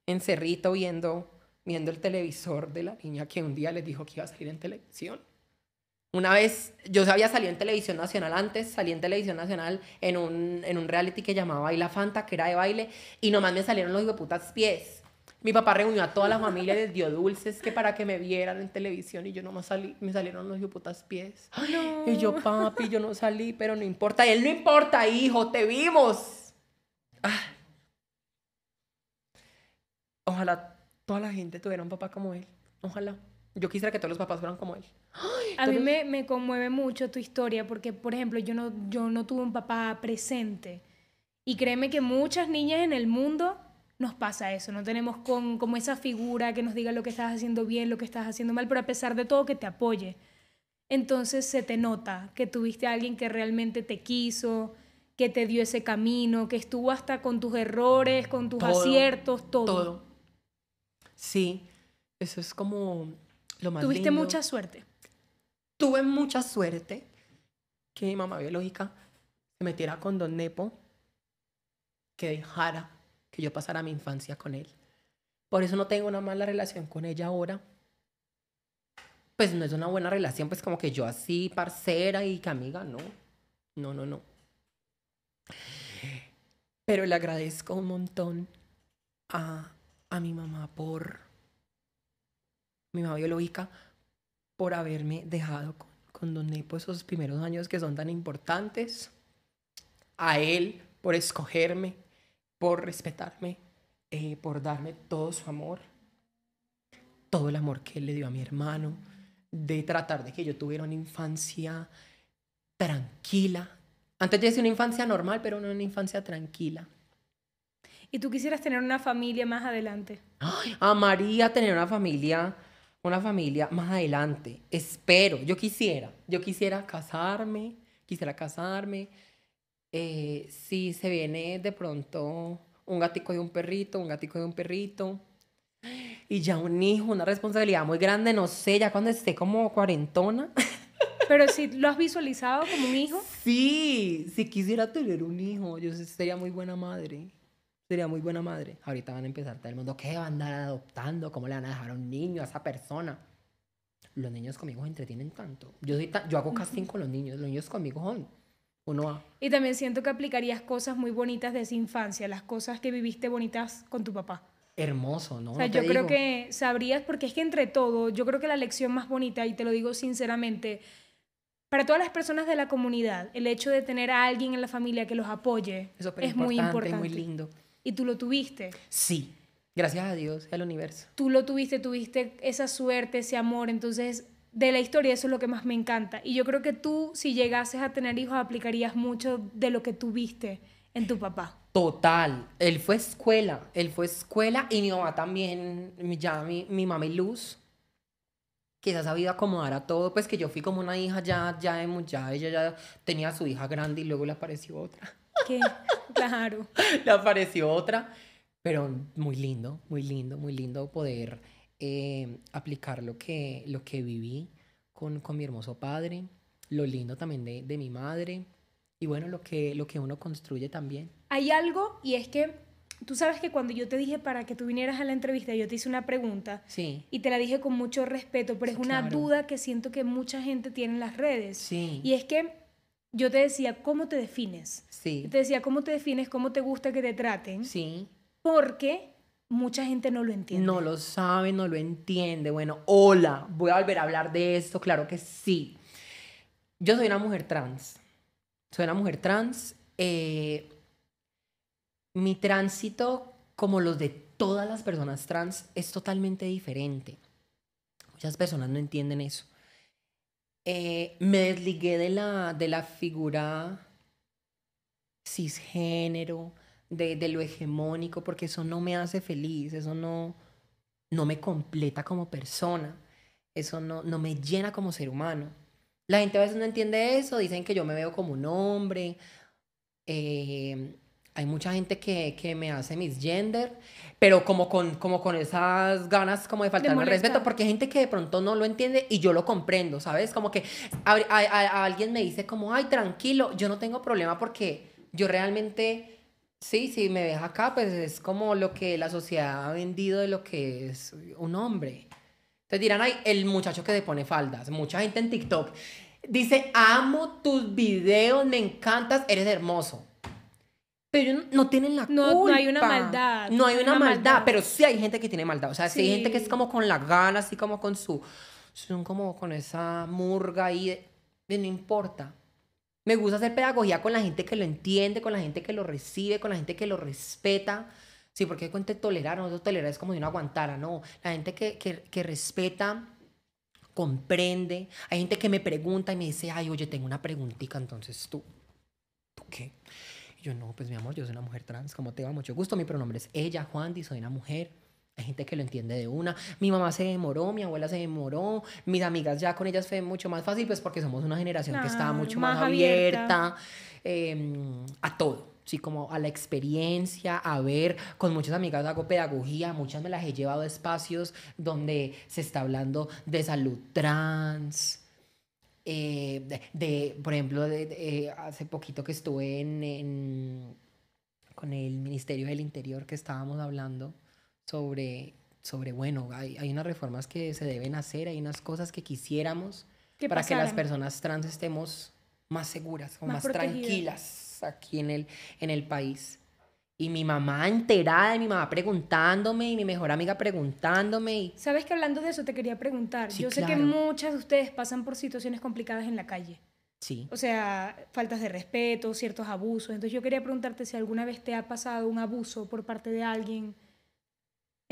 Speaker 2: en Cerrito viendo, viendo el televisor de la niña que un día les dijo que iba a salir en televisión. Una vez, yo había salido en televisión nacional antes, salí en televisión nacional en un, en un reality que llamaba Baila Fanta, que era de baile, y nomás me salieron los deputados pies. Mi papá reunió a toda la familia y les dio dulces que para que me vieran en televisión y yo no salí, me salieron los putas pies. Y yo, papi, yo no salí, pero no importa. él no importa, hijo, te vimos. Ah. Ojalá toda la gente tuviera un papá como él. Ojalá. Yo quisiera que todos los papás fueran como él.
Speaker 1: a mí me, conmueve mucho tu historia porque, por ejemplo, yo no, yo no tuve un papá presente. Y créeme que muchas niñas en el mundo nos pasa eso, no tenemos con, como esa figura que nos diga lo que estás haciendo bien, lo que estás haciendo mal, pero a pesar de todo que te apoye. Entonces se te nota que tuviste alguien que realmente te quiso, que te dio ese camino, que estuvo hasta con tus errores, con tus aciertos,
Speaker 2: todo. Todo. Sí, eso es como lo más Tuviste mucha suerte. Tuve mucha suerte que mi mamá biológica se metiera con Don Nepo, que dejara que yo pasara mi infancia con él. Por eso no tengo una mala relación con ella ahora. Pues no es una buena relación, pues como que yo así, parcera y que amiga, no. No, no, no. Pero le agradezco un montón a, mi mamá por, mi mamá biológica, por haberme dejado con, con Don Nepo esos primeros años que son tan importantes. A él por escogerme por respetarme, eh, por darme todo su amor, todo el amor que él le dio a mi hermano, de tratar de que yo tuviera una infancia tranquila. Antes ya decía una infancia normal, pero una infancia tranquila.
Speaker 1: ¿Y tú quisieras tener una familia más adelante?
Speaker 2: Ay, amaría tener una familia, una familia más adelante. Espero, yo quisiera, yo quisiera casarme, quisiera casarme, eh, si se viene de pronto un gatico y un perrito, un gatico y un perrito, y ya un hijo, una responsabilidad muy grande, no sé, ya cuando esté como cuarentona.
Speaker 1: <laughs>
Speaker 2: Pero si lo has visualizado como un hijo. Sí, si quisiera tener un hijo, yo sería muy buena madre. Sería muy buena madre. Ahorita van a empezar todo el mundo, ¿qué van a andar adoptando? ¿Cómo le van a dejar a un niño a esa persona? Los niños conmigo entretienen tanto. Yo, yo hago casting con los niños, los niños conmigo son uno
Speaker 1: y también siento que aplicarías cosas muy bonitas de esa infancia, las cosas que viviste bonitas con tu papá.
Speaker 2: Hermoso, ¿no? O sea, yo creo que
Speaker 1: sabrías, porque es que entre todo, yo creo que la lección más bonita, y te lo digo sinceramente, para todas las personas de la comunidad, el hecho de tener a alguien en la familia que los apoye es, muy importante. es muy lindo. Y tú lo tuviste.
Speaker 2: Sí, gracias a Dios, al universo.
Speaker 1: Tú lo tuviste, tuviste esa suerte, ese amor, entonces de la historia, eso es lo que más me encanta. Y yo creo que tú, si llegases a tener hijos, aplicarías mucho de lo que tuviste en tu
Speaker 2: papá. Total, él fue escuela, él fue escuela y mi mamá también, ya mi, mi mamá Luz, que ha sabido acomodar a todo, pues que yo fui como una hija ya, ya de ella ya tenía su hija grande y luego le apareció otra. ¿Qué? <laughs> Claro. le apareció otra, pero muy lindo, muy lindo, muy lindo poder eh, aplicar lo que, lo que viví con, mi hermoso padre, lo lindo también de, mi madre y bueno, lo que, lo que uno construye también.
Speaker 1: Hay algo y es que Tú sabes que cuando yo te dije para que tú vinieras a la entrevista, yo te hice una pregunta sí. y te la dije con mucho respeto, pero es una duda que siento que mucha gente tiene en las redes. Y es que yo te decía, ¿cómo te defines? Sí. Te decía, ¿cómo te defines? ¿Cómo te
Speaker 2: gusta que te traten? Sí. Porque mucha gente no lo entiende. No lo sabe, no lo entiende. Bueno, hola, voy a volver a hablar de esto, claro que sí. Yo soy una mujer trans. Soy una mujer trans. Eh, mi tránsito, como los de todas las personas trans, es totalmente diferente. Muchas personas no entienden eso. Eh, me desligué la, de la figura cisgénero, de, lo hegemónico, porque eso no me hace feliz, eso no, no me completa como persona, eso no, no me llena como ser humano. La gente a veces no entiende eso, dicen que yo me veo como un hombre. Eh, hay mucha gente que, me hace mis gender, pero como con, como con esas ganas como de faltarme el respeto, porque hay gente que de pronto no lo entiende y yo lo comprendo, ¿sabes? Como que a alguien me dice como, ay, tranquilo, yo no tengo problema porque yo realmente Sí, sí, me ves acá, pues es como lo que la sociedad ha vendido de lo que es un hombre. Te dirán, ay, el muchacho que te pone faldas. Mucha gente en TikTok dice, amo tus videos, me encantas, eres hermoso. Pero no, tienen la no, culpa. No hay una maldad. No hay una, maldad, pero sí hay gente que tiene maldad. O sea, sí. hay gente que es como con la gana, así como con su... Son como con esa murga ahí. no importa. Me gusta hacer pedagogía con la gente que lo entiende, con la gente que lo recibe, con la gente que lo respeta. Sí, porque cuente tolerar, no tolerar es como si no aguantara, no. La gente que, que, que respeta, comprende. Hay gente que me pregunta y me dice, ay, oye, tengo una preguntita, entonces tú, ¿tú qué? Y yo, no, pues mi amor, yo soy una mujer trans, como te va? Mucho gusto, mi pronombre es ella, Juan, y soy una mujer. Hay gente que lo entiende de una. Mi mamá se demoró, mi abuela se demoró, mis amigas ya con ellas fue mucho más fácil, pues porque somos una generación que está mucho más, abierta, em, a todo. Sí, como a la experiencia, a ver, con muchas amigas hago pedagogía, muchas me las he llevado a espacios donde se está hablando de salud trans, eh, de, por ejemplo, de, eh, hace poquito que estuve en, con el Ministerio del Interior que estábamos hablando sobre, sobre bueno, hay, unas reformas que se deben hacer, hay unas cosas que quisiéramos
Speaker 1: para que las personas
Speaker 2: trans estemos más seguras o más, tranquilas aquí en el, en el país. Y mi mamá enterada, mi mamá preguntándome, y mi mejor amiga preguntándome. Sabes que hablando de eso te quería preguntar. Yo sé que muchas
Speaker 1: de ustedes pasan por situaciones complicadas en la calle. Sí. O sea, faltas de respeto, ciertos abusos. Entonces yo quería preguntarte si alguna vez te ha pasado un abuso por parte de alguien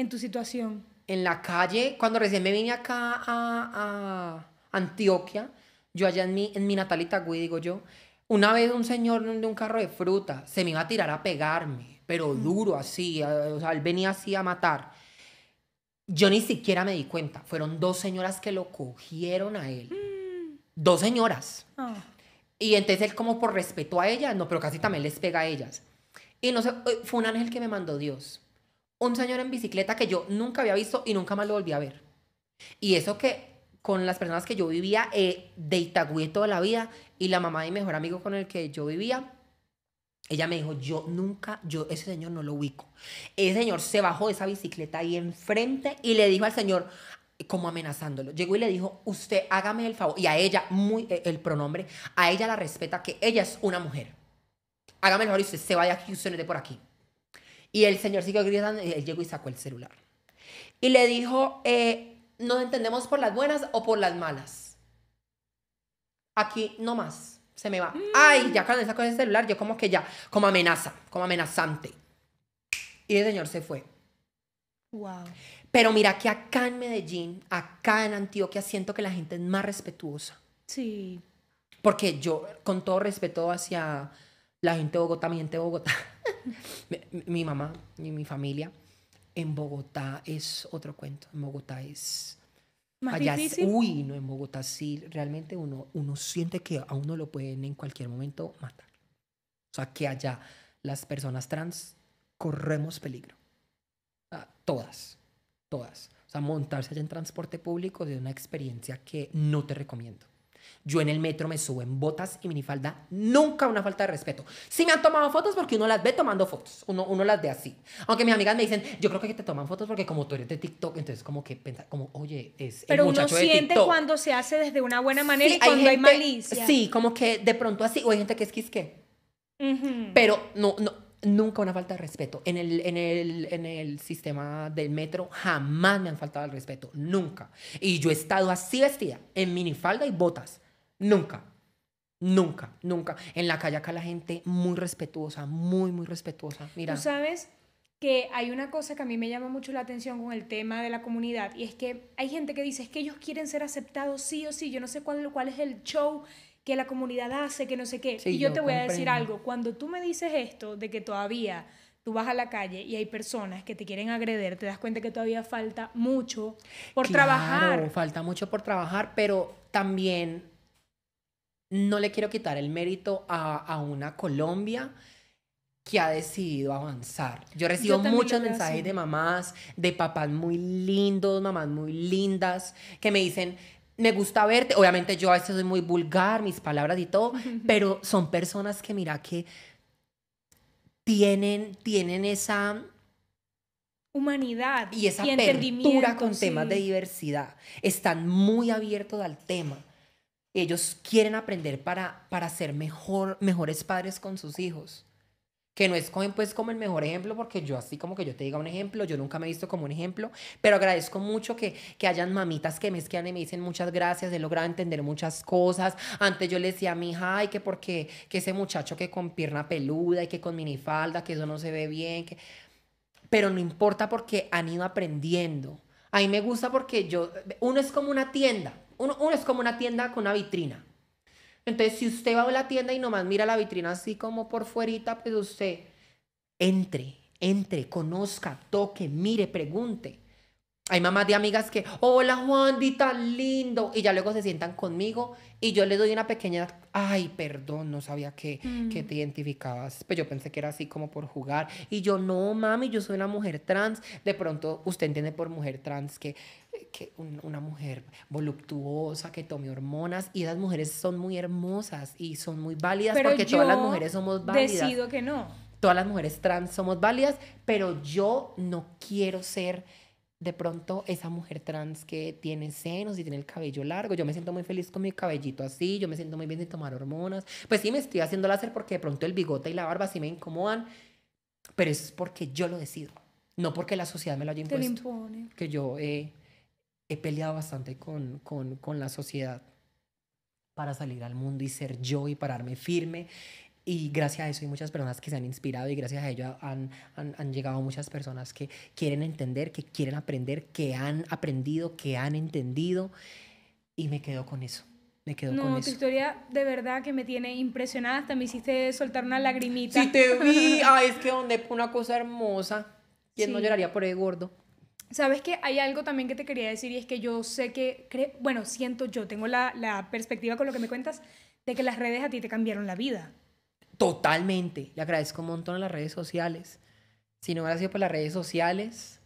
Speaker 1: en tu situación?
Speaker 2: En la calle, cuando recién me vine acá a, Antioquia, yo allá en mi, en mi digo yo, una vez un señor de un carro de fruta se me iba a tirar a pegarme, pero mm. duro así, eh, o sea, él venía así a matar. Yo ni siquiera me di cuenta, fueron dos señoras que lo cogieron a él. Mm. Dos señoras. Ah. Y entonces él como por respeto a ellas, no, pero casi también les pega a ellas. Y no sé, eh, fue un ángel que me mandó Dios un señor en bicicleta que yo nunca había visto y nunca más lo volví a ver. Y eso que con las personas que yo vivía eh, de Itagüí toda la vida y la mamá de mi mejor amigo con el que yo vivía, ella me dijo, yo nunca, yo ese señor no lo ubico. Ese señor se bajó de esa bicicleta ahí enfrente y le dijo al señor, como amenazándolo, llegó y le dijo, usted hágame el favor, y a ella, muy, eh, el pronombre, a ella la respeta que ella es una mujer. Hágame el favor y usted se vaya aquí, usted no es de por aquí. Y el señor siguió gritando y él llegó y sacó el celular. Y le dijo, eh, nos entendemos por las buenas o por las malas. Aquí no más, se me va. Mm. Ay, ya cuando sacó el celular, yo como que ya, como amenaza, como amenazante. Y el señor se fue. Wow. Pero mira que acá en Medellín, acá en Antioquia, siento que la gente es más respetuosa. Sí. Porque yo, con todo respeto hacia la gente de Bogotá, mi gente de Bogotá, <laughs> mi, mamá y mi familia. En Bogotá es otro cuento. En Bogotá es... ¿Más uy, no, en Bogotá sí, realmente uno, uno siente que a uno lo pueden en cualquier momento matar. O sea, que allá las personas trans corremos peligro. todas, todas. O sea, montarse allá en transporte público es una experiencia que no te recomiendo. Yo en el metro me subo en botas y minifalda, nunca una falta de respeto. Si me han tomado fotos, porque uno las ve tomando fotos, uno, uno las ve así. Aunque mis amigas me dicen, yo creo que te toman fotos porque como tú eres de TikTok, entonces como que, como, oye, es Pero el muchacho uno siente
Speaker 1: cuando se hace desde una buena
Speaker 2: manera y cuando hay, malicia. Sí, como que de pronto así, o hay gente que es quisque. Pero no, no, nunca una falta de respeto. En el, el, en el sistema del metro jamás me han faltado el respeto, nunca. Y yo he estado así vestida, en minifalda y botas, nunca. Nunca, nunca. En la calle acá la gente muy respetuosa, muy, muy respetuosa. Mira. Tú
Speaker 1: sabes que hay una cosa que a mí me llama mucho la atención con el tema de la comunidad y es que hay gente que dice es que ellos quieren ser aceptados sí o sí. Yo no sé cuál, cuál es el show que la comunidad hace, que no sé qué. y yo, te voy a decir algo, cuando tú me dices esto de que todavía tú vas a la calle y hay personas que te quieren agreder, te das cuenta que todavía falta mucho
Speaker 2: por claro, trabajar. Falta mucho por trabajar, pero también no le quiero quitar el mérito a, una Colombia que ha decidido avanzar. Yo recibo muchos mensajes de mamás, de papás muy lindos, mamás muy lindas, que me dicen, me gusta verte. Obviamente yo a veces soy muy vulgar, mis palabras y todo, <laughs> pero son personas que mira que tienen, tienen esa
Speaker 1: humanidad y esa apertura con temas de
Speaker 2: diversidad. Están muy abiertos al tema. Ellos quieren aprender para, para ser mejor, mejores padres con sus hijos que no escogen pues como el mejor ejemplo, porque yo así como que yo te diga un ejemplo, yo nunca me he visto como un ejemplo, pero agradezco mucho que, que hayan mamitas que me esquian y me dicen muchas gracias, he logrado entender muchas cosas. Antes yo le decía a mi hija, ay, que porque que ese muchacho que con pierna peluda y que con minifalda, que eso no se ve bien, que... pero no importa porque han ido aprendiendo. A mí me gusta porque yo, uno es como una tienda, uno, uno es como una tienda con una vitrina. Entonces, si usted va a la tienda y nomás mira la vitrina así como por fuerita, pues usted entre, entre, conozca, toque, mire, pregunte. Hay mamás de amigas que, hola Juanita, lindo. Y ya luego se sientan conmigo y yo les doy una pequeña, ay, perdón, no sabía que, mm. te identificabas. pero pues yo pensé que era así como por jugar. Y yo, no, mami, yo soy una mujer trans. De pronto usted entiende por mujer trans que, que una mujer voluptuosa, que tome hormonas. Y las mujeres son muy hermosas y son muy válidas porque todas las mujeres somos válidas. Decido que no. Todas las mujeres trans somos válidas, pero yo no quiero ser de pronto esa mujer trans que tiene senos y tiene el cabello largo, yo me siento muy feliz con mi cabellito así, yo me siento muy bien de tomar hormonas, pues sí me estoy haciendo láser porque de pronto el bigote y la barba sí me incomodan, pero eso es porque yo lo decido, no porque la sociedad me lo haya impuesto. que yo eh, he, peleado bastante con, con, con la sociedad para salir al mundo y ser yo y pararme firme y gracias a eso hay muchas personas que se han inspirado y gracias a ello han, han, llegado muchas personas que quieren entender, que quieren aprender, que han aprendido, que han entendido. Y me quedo con eso. Me quedo no, con tu
Speaker 1: historia de verdad que me tiene impresionada. Hasta me hiciste soltar una lagrimita. Sí, te vi. <laughs> Ay,
Speaker 2: es que donde una cosa hermosa. ¿Quién no lloraría por el gordo?
Speaker 1: Sabes que hay algo también que te quería decir y es que yo sé que, bueno, siento yo, tengo la, la perspectiva con lo que me cuentas de que las redes a ti te cambiaron la vida
Speaker 2: totalmente. Le agradezco un montón a las redes sociales. Si no hubiera sido por las redes sociales,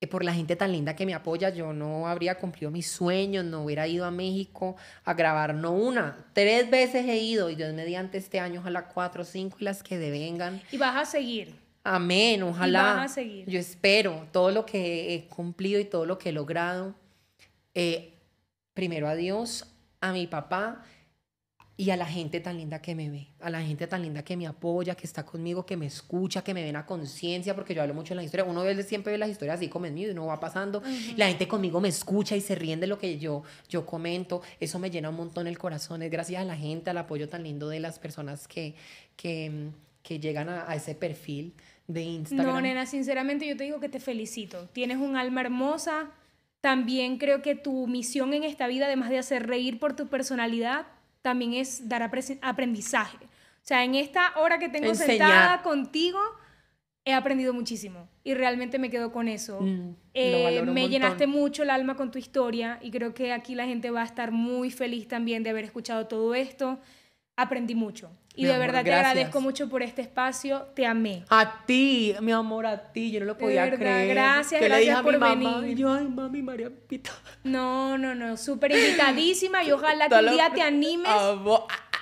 Speaker 2: y por la gente tan linda que me apoya, yo no habría cumplido mis sueños, no hubiera ido a México a grabar, no una, tres veces he ido y Dios mediante este año, ojalá cuatro o cinco y las que devengan. Y vas a seguir. Amén, ojalá. Y vas a seguir. Yo espero todo lo que he cumplido y todo lo que he logrado. Eh, primero a Dios, a mi papá y a la gente tan linda que me ve, a la gente tan linda que me apoya, que está conmigo, que me escucha, que me ven a conciencia, porque yo hablo mucho en la historia. Uno siempre ve las historias así como es mío y no va pasando. La gente conmigo me escucha y se ríen de lo que yo, yo comento. Eso me llena un montón el corazón. Es gracias a la gente, al apoyo tan lindo de las personas que, que, que llegan a, a ese perfil de Instagram. No, nena,
Speaker 1: sinceramente yo te digo que te felicito. Tienes un alma hermosa. También creo que tu misión en esta vida, además de hacer reír por tu personalidad, también es dar aprendizaje. O sea, en esta hora que tengo sentada contigo, he aprendido muchísimo y realmente me quedo con eso. Mm,
Speaker 2: eh, me llenaste
Speaker 1: mucho el alma con tu historia y creo que aquí la gente va a estar muy feliz también de haber escuchado todo esto. Aprendí mucho. Y de verdad te agradezco mucho por este espacio. Te amé. A
Speaker 2: ti, mi amor, a ti. Yo no lo podía de creer. Gracias, gracias le dije a mi mamá, venir. Y yo, ay, mami,
Speaker 1: María Pita. No, no, no. Súper invitadísima y ojalá que un día te animes. A,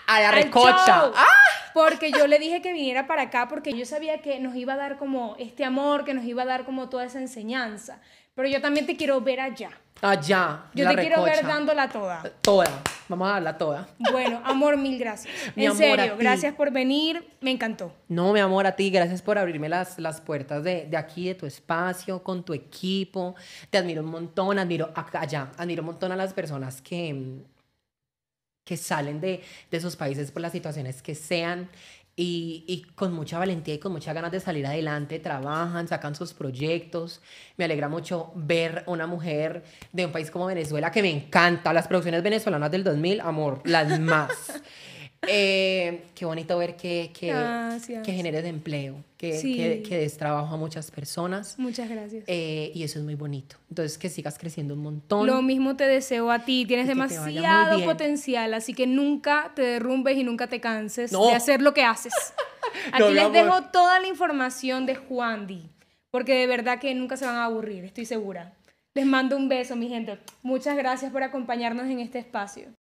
Speaker 1: a, la recocha. ¡Ah! Porque yo le dije que viniera para acá porque yo sabía que nos iba a dar como este amor, que nos iba a dar como toda esa enseñanza. Pero yo también te quiero ver allá.
Speaker 2: Allá. Yo te quiero ver dándola toda. Toda. Vamos a darla toda.
Speaker 1: Bueno, amor, mil gracias. <laughs> en serio, gracias por venir. Me encantó.
Speaker 2: No, mi amor, a ti. Gracias por abrirme las, las puertas de, aquí, de tu espacio, con tu equipo. Te admiro un montón, admiro acá, allá, admiro un montón a las personas que que salen de, de sus países por las situaciones que sean, y, con mucha valentía y con muchas ganas de salir adelante, trabajan, sacan sus proyectos. Me alegra mucho ver una mujer de un país como Venezuela que me encanta. Las producciones venezolanas del 2000, amor, las más. <laughs> Eh, qué bonito ver que, que, que generes empleo, que, que, des trabajo a muchas personas. Muchas gracias. Eh, y eso es muy bonito. Entonces, que sigas creciendo un montón. Lo
Speaker 1: mismo te deseo a ti. Tienes demasiado potencial, así que nunca te derrumbes y nunca te canses de hacer lo que haces. <laughs>
Speaker 2: Aquí les dejo
Speaker 1: toda la información de Juan porque de verdad que nunca se van a aburrir, estoy segura. Les mando un beso, mi gente. Muchas gracias por acompañarnos en este espacio.